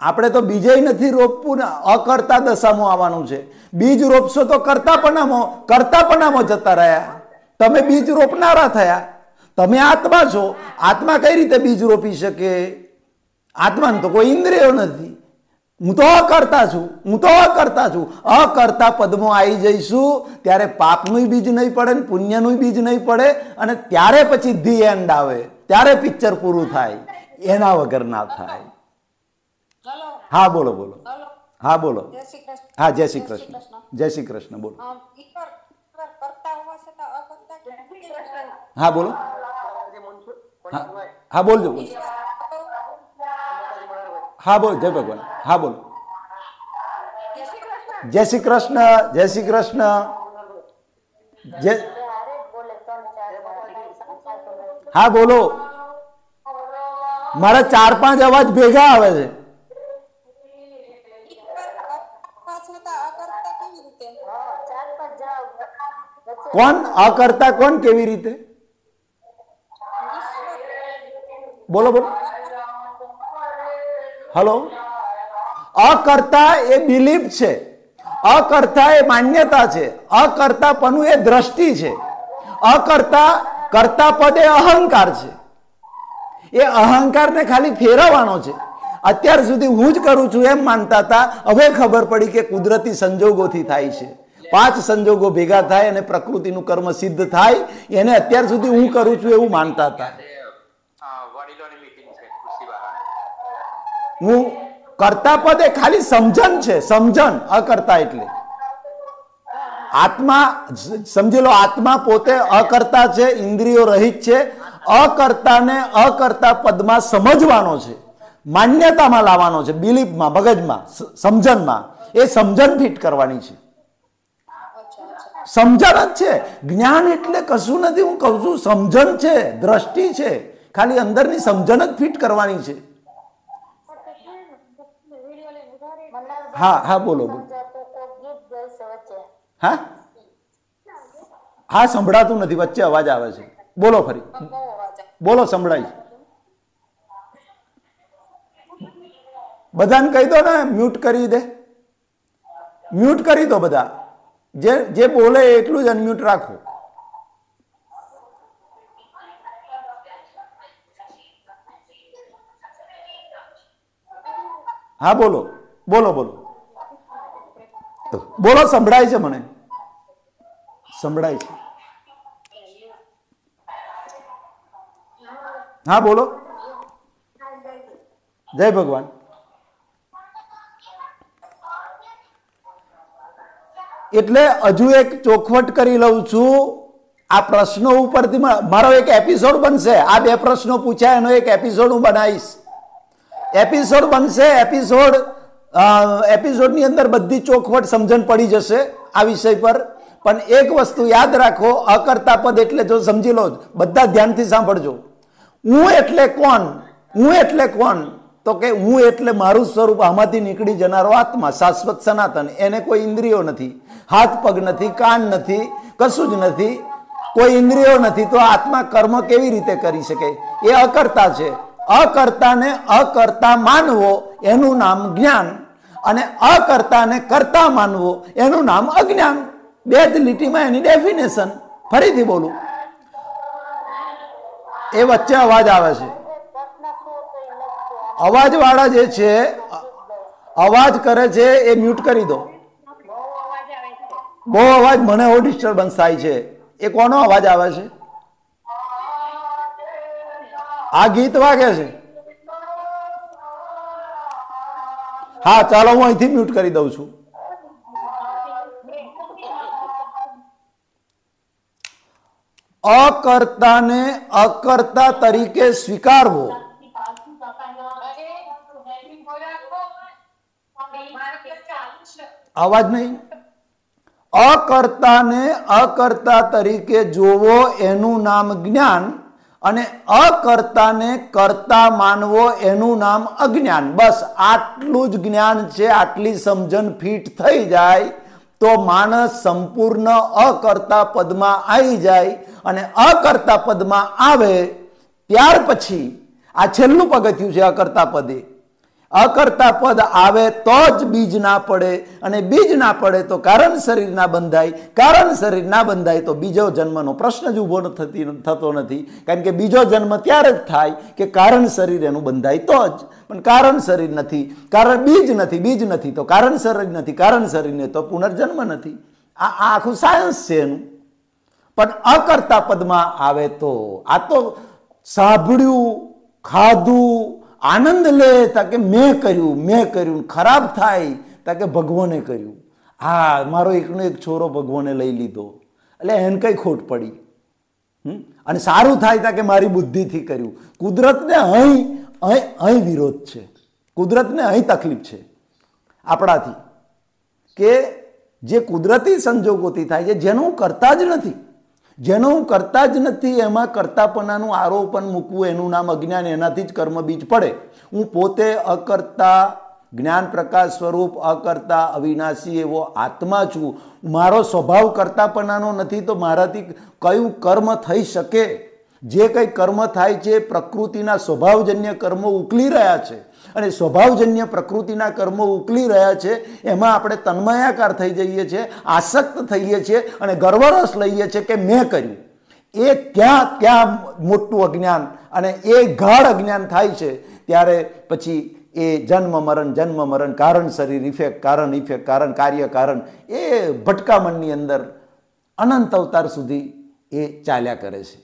આપણે તો બીજે નથી રોપવું ને અકર્તા દશામાં આવવાનું છે બીજ રોપશો તો કરતાપણામાં કરતાપણામાં જતા રહ્યા તમે બીજ રોપનારા થયા તમે આત્મા છો આત્મા કઈ રીતે બીજ રોપી શકે આત્માને તો કોઈ ઇન્દ્રિયો નથી હું તો અકર્તા છું હું તો અકર્તા છું અકર્તા પદમો આવી જઈશું ત્યારે પાપનું બીજ નહીં પડે ને પુણ્યનું બીજ નહીં પડે અને ત્યારે પછી ધી એન્ડ આવે ત્યારે પિક્ચર પૂરું થાય એના વગર ના થાય હા બોલો બોલો હા બોલો હા જય શ્રી કૃષ્ણ જય શ્રી કૃષ્ણ બોલો હા બોલો હા બોલજો બોલ હા બોલ જય ભગવાન હા બોલો જય શ્રી કૃષ્ણ જય શ્રી કૃષ્ણ જય હા બોલો મારા ચાર પાંચ અવાજ ભેગા આવે છે કોણ અકર્તા કોણ કેવી રીતે બોલો બોલો હલો અકર્તા એ બિલીફ છે અકર્તા એ માન્યતા છે અકર્તાપનું એ દ્રષ્ટિ છે અકર્તા કરતા પદ એ અહંકાર છે એ અહંકારને ખાલી ફેરવવાનો છે અત્યાર સુધી હું જ કરું છું એમ માનતા હતા હવે ખબર પડી કે કુદરતી સંજોગોથી થાય છે પાંચ સંજોગો ભેગા થાય અને પ્રકૃતિનું કર્મ સિદ્ધ થાય એને અત્યાર સુધી હું કરું છું એવું માનતા હતા હું કરતા પદ એ ખાલી સમજણ છે સમજણ અકર્તા એટલે આત્મા સમજી લો આત્મા પોતે અકર્તા છે ઇન્દ્રિયો રહિત છે અકર્તાને અકર્તા પદમાં સમજવાનો છે માન્યતામાં લાવવાનો છે બિલીફમાં મગજમાં સમજણમાં એ સમજણ ફિટ કરવાની છે સમજણ જ છે જ્ઞાન એટલે કશું નથી હું કહું છું સમજણ છે દ્રષ્ટિ છે ખાલી અંદરની સમજણ જ ફિટ કરવાની છે હા હા બોલો બોલો હા હા સંભળાતું નથી વચ્ચે અવાજ આવે છે બોલો ફરી બોલો સંભળાય બધાને કહી દો ને મ્યુટ કરી દે મ્યુટ કરી દો બધા જે જે બોલે એટલું જ અનમ્યુટ રાખો હા બોલો બોલો બોલો બોલો સંભળાય છે મને સંભળાય છે હા બોલો જય ભગવાન એટલે હજુ એક ચોખવટ કરી લઉં છું આ પ્રશ્નો ઉપરથી મારો એક એપિસોડ બનશે આ બે પ્રશ્નો પૂછ્યા એનો એક એપિસોડ હું બનાવીશ એપિસોડ બનશે એપિસોડ એપિસોડની અંદર બધી ચોખવટ સમજણ પડી જશે આ વિષય પર પણ એક વસ્તુ યાદ રાખો અકર્તા પદ એટલે જો સમજી લો બધા ધ્યાનથી સાંભળજો હું એટલે કોણ હું એટલે કોણ તો કે હું એટલે મારું સ્વરૂપ આમાંથી નીકળી જનારો આત્મા શાશ્વત સનાતન એને કોઈ ઇન્દ્રિયો નથી હાથ પગ નથી કાન નથી કશું જ નથી કોઈ ઇન્દ્રિયો નથી તો આત્મા કર્મ કેવી રીતે કરી શકે એ અકર્તા છે અકર્તાને અકર્તા માનવો એનું નામ જ્ઞાન અને અકર્તાને કરતા માનવો એનું નામ અજ્ઞાન બે જ લીટીમાં એની ડેફિનેશન ફરીથી બોલું એ વચ્ચે અવાજ આવે છે અવાજવાળા જે છે અવાજ કરે છે એ મ્યુટ કરી દો બહુ અવાજ મને એવો ડિસ્ટર્બન્સ થાય છે એ કોનો અવાજ આવે છે આ ગીત વાગે છે હા ચાલો હું અહીંથી મ્યુટ કરી દઉં છું અકર્તાને અકર્તા તરીકે સ્વીકારવો આવા નહીં અકર્તાને અકર્તા તરીકે જોવો એનું નામ જ્ઞાન અને અકર્તાને કરતા માનવો એનું નામ અજ્ઞાન બસ આટલું જ જ્ઞાન છે આટલી સમજણ ફિટ થઈ જાય તો માણસ સંપૂર્ણ અકર્તા પદમાં આવી જાય અને અકર્તા પદમાં આવે ત્યાર પછી આ છેલ્લું પગથિયું છે અકર્તા પદે અકર્તા પદ આવે તો જ બીજ ના પડે અને બીજ ના પડે તો કારણ શરીર ના બંધાય કારણ શરીર ના બંધાય તો બીજો જન્મનો પ્રશ્ન જ ઊભો થતી થતો નથી કારણ કે બીજો જન્મ ત્યારે જ થાય કે કારણ શરીર એનું બંધાય તો જ પણ કારણ શરીર નથી કારણ બીજ નથી બીજ નથી તો કારણ શરીર નથી કારણ શરીરને તો પુનર્જન્મ નથી આ આખું સાયન્સ છે એનું પણ અકર્તા પદમાં આવે તો આ તો સાંભળ્યું ખાધું આનંદ લે તાકે મેં કર્યું મેં કર્યું ખરાબ થાય તાકે ભગવાને કર્યું હા મારો એકનો એક છોરો ભગવાને લઈ લીધો એટલે એને કંઈ ખોટ પડી અને સારું થાય તાકે મારી બુદ્ધિથી કર્યું કુદરતને અહીં અહીં અહીં વિરોધ છે કુદરતને અહીં તકલીફ છે આપણાથી કે જે કુદરતી સંજોગોથી થાય છે જેનું કરતા જ નથી જેનો હું કરતા જ નથી એમાં કરતાપણાનું આરોપણ મૂકવું એનું નામ અજ્ઞાન એનાથી જ કર્મબીજ પડે હું પોતે અકર્તા જ્ઞાન પ્રકાશ સ્વરૂપ અકર્તા અવિનાશી એવો આત્મા છું મારો સ્વભાવ કરતાપણાનો નથી તો મારાથી કયું કર્મ થઈ શકે જે કંઈ કર્મ થાય છે પ્રકૃતિના સ્વભાવજન્ય કર્મો ઉકલી રહ્યા છે અને સ્વભાવજન્ય પ્રકૃતિના કર્મો ઉકલી રહ્યા છે એમાં આપણે તન્મયાકાર થઈ જઈએ છીએ આસક્ત થઈએ છીએ અને ગર્વરસ લઈએ છીએ કે મેં કર્યું એ ત્યાં ત્યાં મોટું અજ્ઞાન અને એ ગાઢ અજ્ઞાન થાય છે ત્યારે પછી એ જન્મ મરણ જન્મ મરણ કારણ શરીર ઇફેક્ટ કારણ ઇફેક્ટ કારણ કાર્ય કારણ એ ભટકામણની અંદર અનંત અવતાર સુધી એ ચાલ્યા કરે છે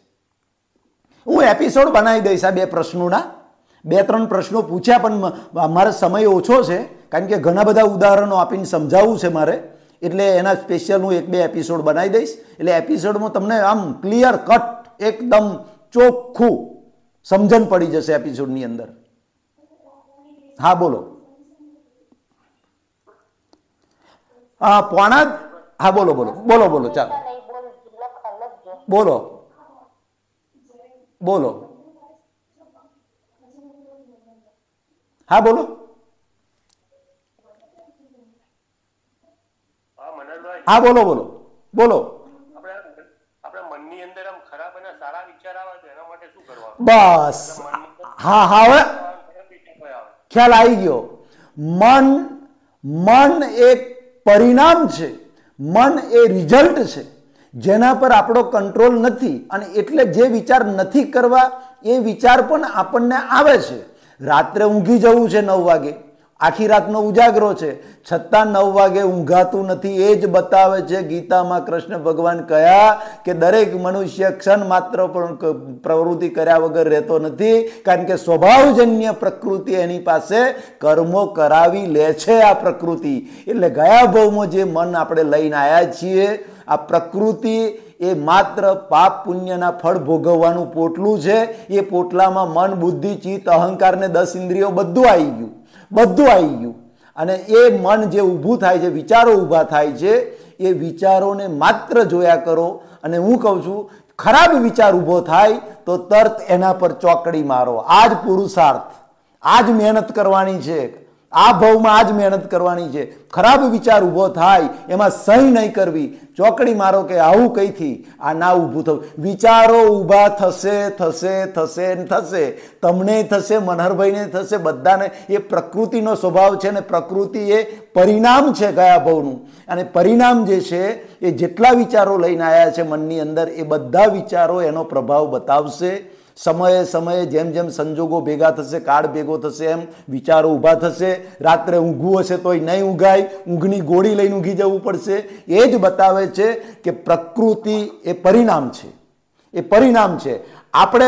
હું એપિસોડ બનાવી દઈશ આ બે પ્રશ્નોના બે ત્રણ પ્રશ્નો પૂછ્યા પણ મારે સમય ઓછો છે કારણ કે ઘણા બધા ઉદાહરણો આપીને સમજાવવું છે મારે એટલે એના સ્પેશિયલ હું એક બે એપિસોડ બનાવી દઈશ એટલે એપિસોડમાં તમને આમ ક્લિયર કટ એકદમ ચોખ્ખું સમજણ પડી જશે એપિસોડની અંદર હા બોલો હા પોણા હા બોલો બોલો બોલો બોલો ચાલો બોલો બોલો હા બોલો હા બોલો બોલો બોલો બસ હા હા હવે ખ્યાલ આવી ગયો મન મન એક પરિણામ છે મન એ રિઝલ્ટ છે જેના પર આપણો કંટ્રોલ નથી અને એટલે જે વિચાર નથી કરવા એ વિચાર પણ આપણને આવે છે રાત્રે ઊંઘી જવું છે નવ વાગે આખી રાતનો ઉજાગરો છે છતાં નવ વાગે ઊંઘાતું નથી એ જ બતાવે છે ગીતામાં કૃષ્ણ ભગવાન કહ્યા કે દરેક મનુષ્ય ક્ષણ માત્ર પણ પ્રવૃત્તિ કર્યા વગર રહેતો નથી કારણ કે સ્વભાવજન્ય પ્રકૃતિ એની પાસે કર્મો કરાવી લે છે આ પ્રકૃતિ એટલે ગયા ભાવમાં જે મન આપણે લઈને આવ્યા છીએ આ પ્રકૃતિ એ માત્ર પાપ પુણ્યના ફળ ભોગવવાનું પોટલું છે એ પોટલામાં મન બુદ્ધિ ચિત્ત અહંકારને દસ ઇન્દ્રિયો બધું આવી ગયું બધું આવી ગયું અને એ મન જે ઊભું થાય છે વિચારો ઊભા થાય છે એ વિચારોને માત્ર જોયા કરો અને હું કહું છું ખરાબ વિચાર ઊભો થાય તો તરત એના પર ચોકડી મારો આજ પુરુષાર્થ આ જ મહેનત કરવાની છે આ ભાવમાં આ જ મહેનત કરવાની છે ખરાબ વિચાર ઊભો થાય એમાં સહી નહીં કરવી ચોકડી મારો કે આવું કંઈથી આ ના ઊભું થવું વિચારો ઊભા થશે થશે થશે થશે તમને થશે મનહરભાઈને થશે બધાને એ પ્રકૃતિનો સ્વભાવ છે ને પ્રકૃતિ એ પરિણામ છે ગયા ભાવનું અને પરિણામ જે છે એ જેટલા વિચારો લઈને આવ્યા છે મનની અંદર એ બધા વિચારો એનો પ્રભાવ બતાવશે સમયે સમયે જેમ જેમ સંજોગો ભેગા થશે કાળ ભેગો થશે એમ વિચારો ઊભા થશે રાત્રે ઊંઘવું હશે તોય નહીં ઊંઘાય ઊંઘની ગોળી લઈને ઊંઘી જવું પડશે એ જ બતાવે છે કે પ્રકૃતિ એ પરિણામ છે એ પરિણામ છે આપણે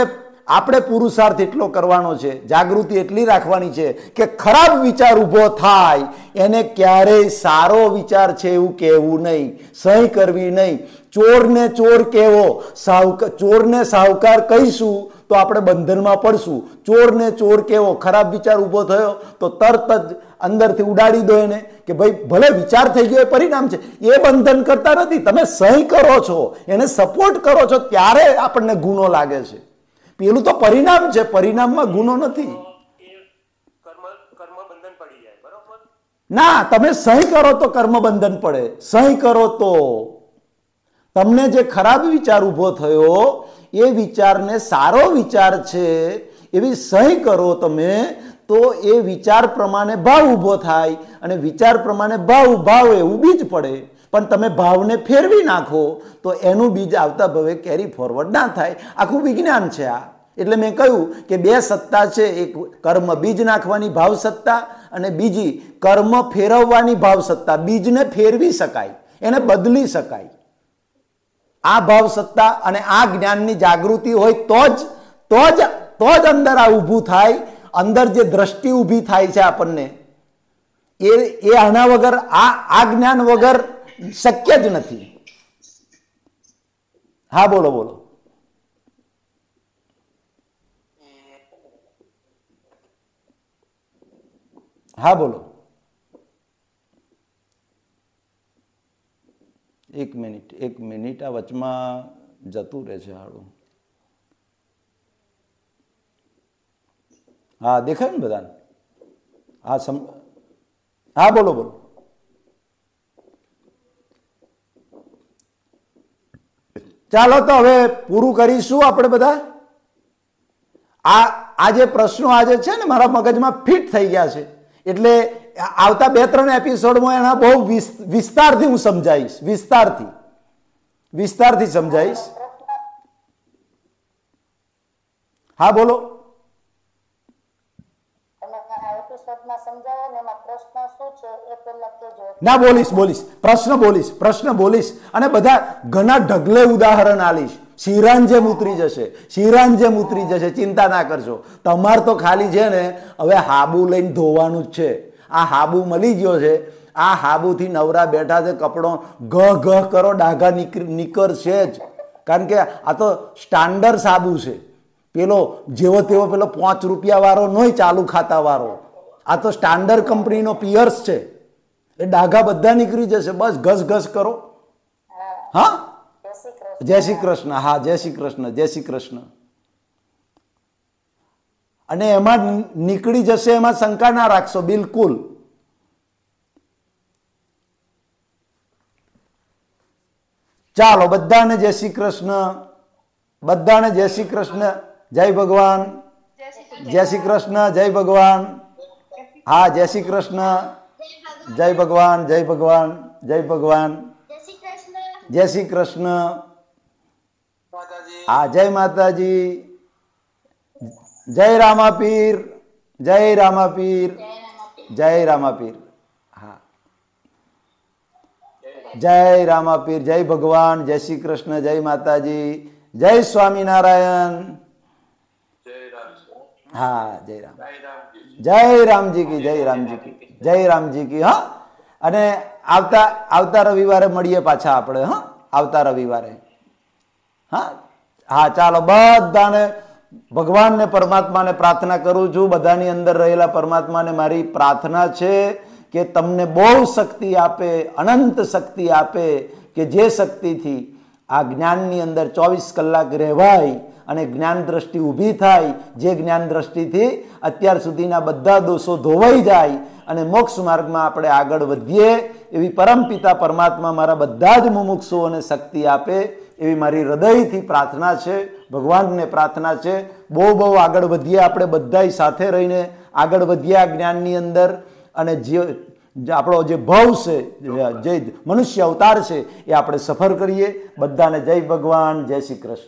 આપણે પુરુષાર્થ એટલો કરવાનો છે જાગૃતિ એટલી રાખવાની છે કે ખરાબ વિચાર ઊભો થાય એને ક્યારેય સારો વિચાર છે એવું કહેવું નહીં સહી કરવી નહીં ચોરને ચોર કહેવો સાવ ચોરને સાવકાર કહીશું તો આપણે બંધનમાં પડશું ચોરને ચોર કેવો ખરાબ વિચાર ઊભો થયો તો તરત જ અંદરથી ઉડાડી દો એને કે ભાઈ ભલે વિચાર થઈ ગયો એ પરિણામ છે એ બંધન કરતા નથી તમે સહી કરો છો એને સપોર્ટ કરો છો ત્યારે આપણને ગુનો લાગે છે પેલું તો પરિણામ છે પરિણામમાં ગુનો નથી ના તમે સહી કરો તો કર્મ બંધન પડે સહી કરો તો તમને જે ખરાબ વિચાર ઊભો થયો એ વિચારને સારો વિચાર છે એવી સહી કરો તમે તો એ વિચાર પ્રમાણે ભાવ ઊભો થાય અને વિચાર પ્રમાણે ભાવ ભાવ એવું બીજ પડે પણ તમે ભાવને ફેરવી નાખો તો એનું બીજ આવતા ભવે કેરી ફોરવર્ડ ના થાય આખું વિજ્ઞાન છે આ એટલે મેં કહ્યું કે બે સત્તા છે એક કર્મ બીજ નાખવાની ભાવ સત્તા અને બીજી કર્મ ફેરવવાની ભાવ સત્તા બીજને ફેરવી શકાય એને બદલી શકાય આ ભાવ સત્તા અને આ જ્ઞાનની જાગૃતિ હોય તો જ તો જ તો જ અંદર આ ઊભું થાય અંદર જે દ્રષ્ટિ ઊભી થાય છે આપણને એ એ આના વગર આ આ જ્ઞાન વગર શક્ય જ નથી હા બોલો બોલો હા બોલો એક મિનિટ એક મિનિટ આ વચમાં જતું રહે છે હાડું હા દેખાય ને બધાને હા સમ હા બોલો બોલો ચાલો તો હવે પૂરું કરીશું આપણે બધા આ આ જે પ્રશ્નો આજે છે ને મારા મગજમાં ફિટ થઈ ગયા છે એટલે આવતા બે ત્રણ એપિસોડમાં એના બહુ વિસ્તારથી હું સમજાવીશ વિસ્તારથી વિસ્તારથી સમજાવીશ હા બોલો ના બોલીશ બોલીશ પ્રશ્ન બોલીશ પ્રશ્ન બોલીશ અને બધા ઘણા ઢગલે ઉદાહરણ આલીશ શિરાન જેમ ઉતરી જશે શિરાન જેમ ઉતરી જશે ચિંતા ના કરશો તમારે તો ખાલી છે ને હવે હાબુ લઈને ધોવાનું જ છે આ હાબુ મળી ગયો છે આ હાબુથી નવરા બેઠા છે કપડો ઘ ઘ કરો ડાઘા છે જ કારણ કે આ તો સ્ટાન્ડર્ડ સાબુ છે પેલો જેવો તેવો પેલો પાંચ રૂપિયાવાળો નહીં ચાલુ ખાતાવાળો આ તો સ્ટાન્ડર્ડ કંપનીનો પિયર્સ છે એ ડાઘા બધા નીકળી જશે બસ ઘસ ઘસ કરો હા જય શ્રી કૃષ્ણ હા જય શ્રી કૃષ્ણ જય શ્રી કૃષ્ણ અને એમાં નીકળી જશે એમાં શંકા ના રાખશો બિલકુલ ચાલો બધાને જય શ્રી કૃષ્ણ બધાને જય શ્રી કૃષ્ણ જય ભગવાન જય શ્રી કૃષ્ણ જય ભગવાન હા જય શ્રી કૃષ્ણ જય ભગવાન જય ભગવાન જય ભગવાન જય શ્રી કૃષ્ણ હા જય માતાજી જય રામાપીર જય રામાપીર જય રામાપીર હા જય રામાપીર જય ભગવાન જય શ્રી કૃષ્ણ જય માતાજી જય સ્વામિનારાયણ હા જય રામ જય રામજી કી જય રામજી કી જય રામજી કી હા અને આવતા આવતા રવિવારે મળીએ પાછા આપણે હા આવતા રવિવારે હા હા ચાલો બધાને ભગવાનને પરમાત્માને પ્રાર્થના કરું છું બધાની અંદર રહેલા પરમાત્માને મારી પ્રાર્થના છે કે તમને બહુ શક્તિ આપે અનંત શક્તિ આપે કે જે શક્તિથી આ જ્ઞાનની અંદર ચોવીસ કલાક રહેવાય અને જ્ઞાન દ્રષ્ટિ ઊભી થાય જે જ્ઞાન દ્રષ્ટિથી અત્યાર સુધીના બધા દોષો ધોવાઈ જાય અને મોક્ષ માર્ગમાં આપણે આગળ વધીએ એવી પરમપિતા પરમાત્મા મારા બધા જ મુમુક્ષુઓને શક્તિ આપે એવી મારી હૃદયથી પ્રાર્થના છે ભગવાનને પ્રાર્થના છે બહુ બહુ આગળ વધીએ આપણે બધાય સાથે રહીને આગળ વધીએ આ જ્ઞાનની અંદર અને જે આપણો જે ભવ છે જે મનુષ્ય અવતાર છે એ આપણે સફર કરીએ બધાને જય ભગવાન જય શ્રી કૃષ્ણ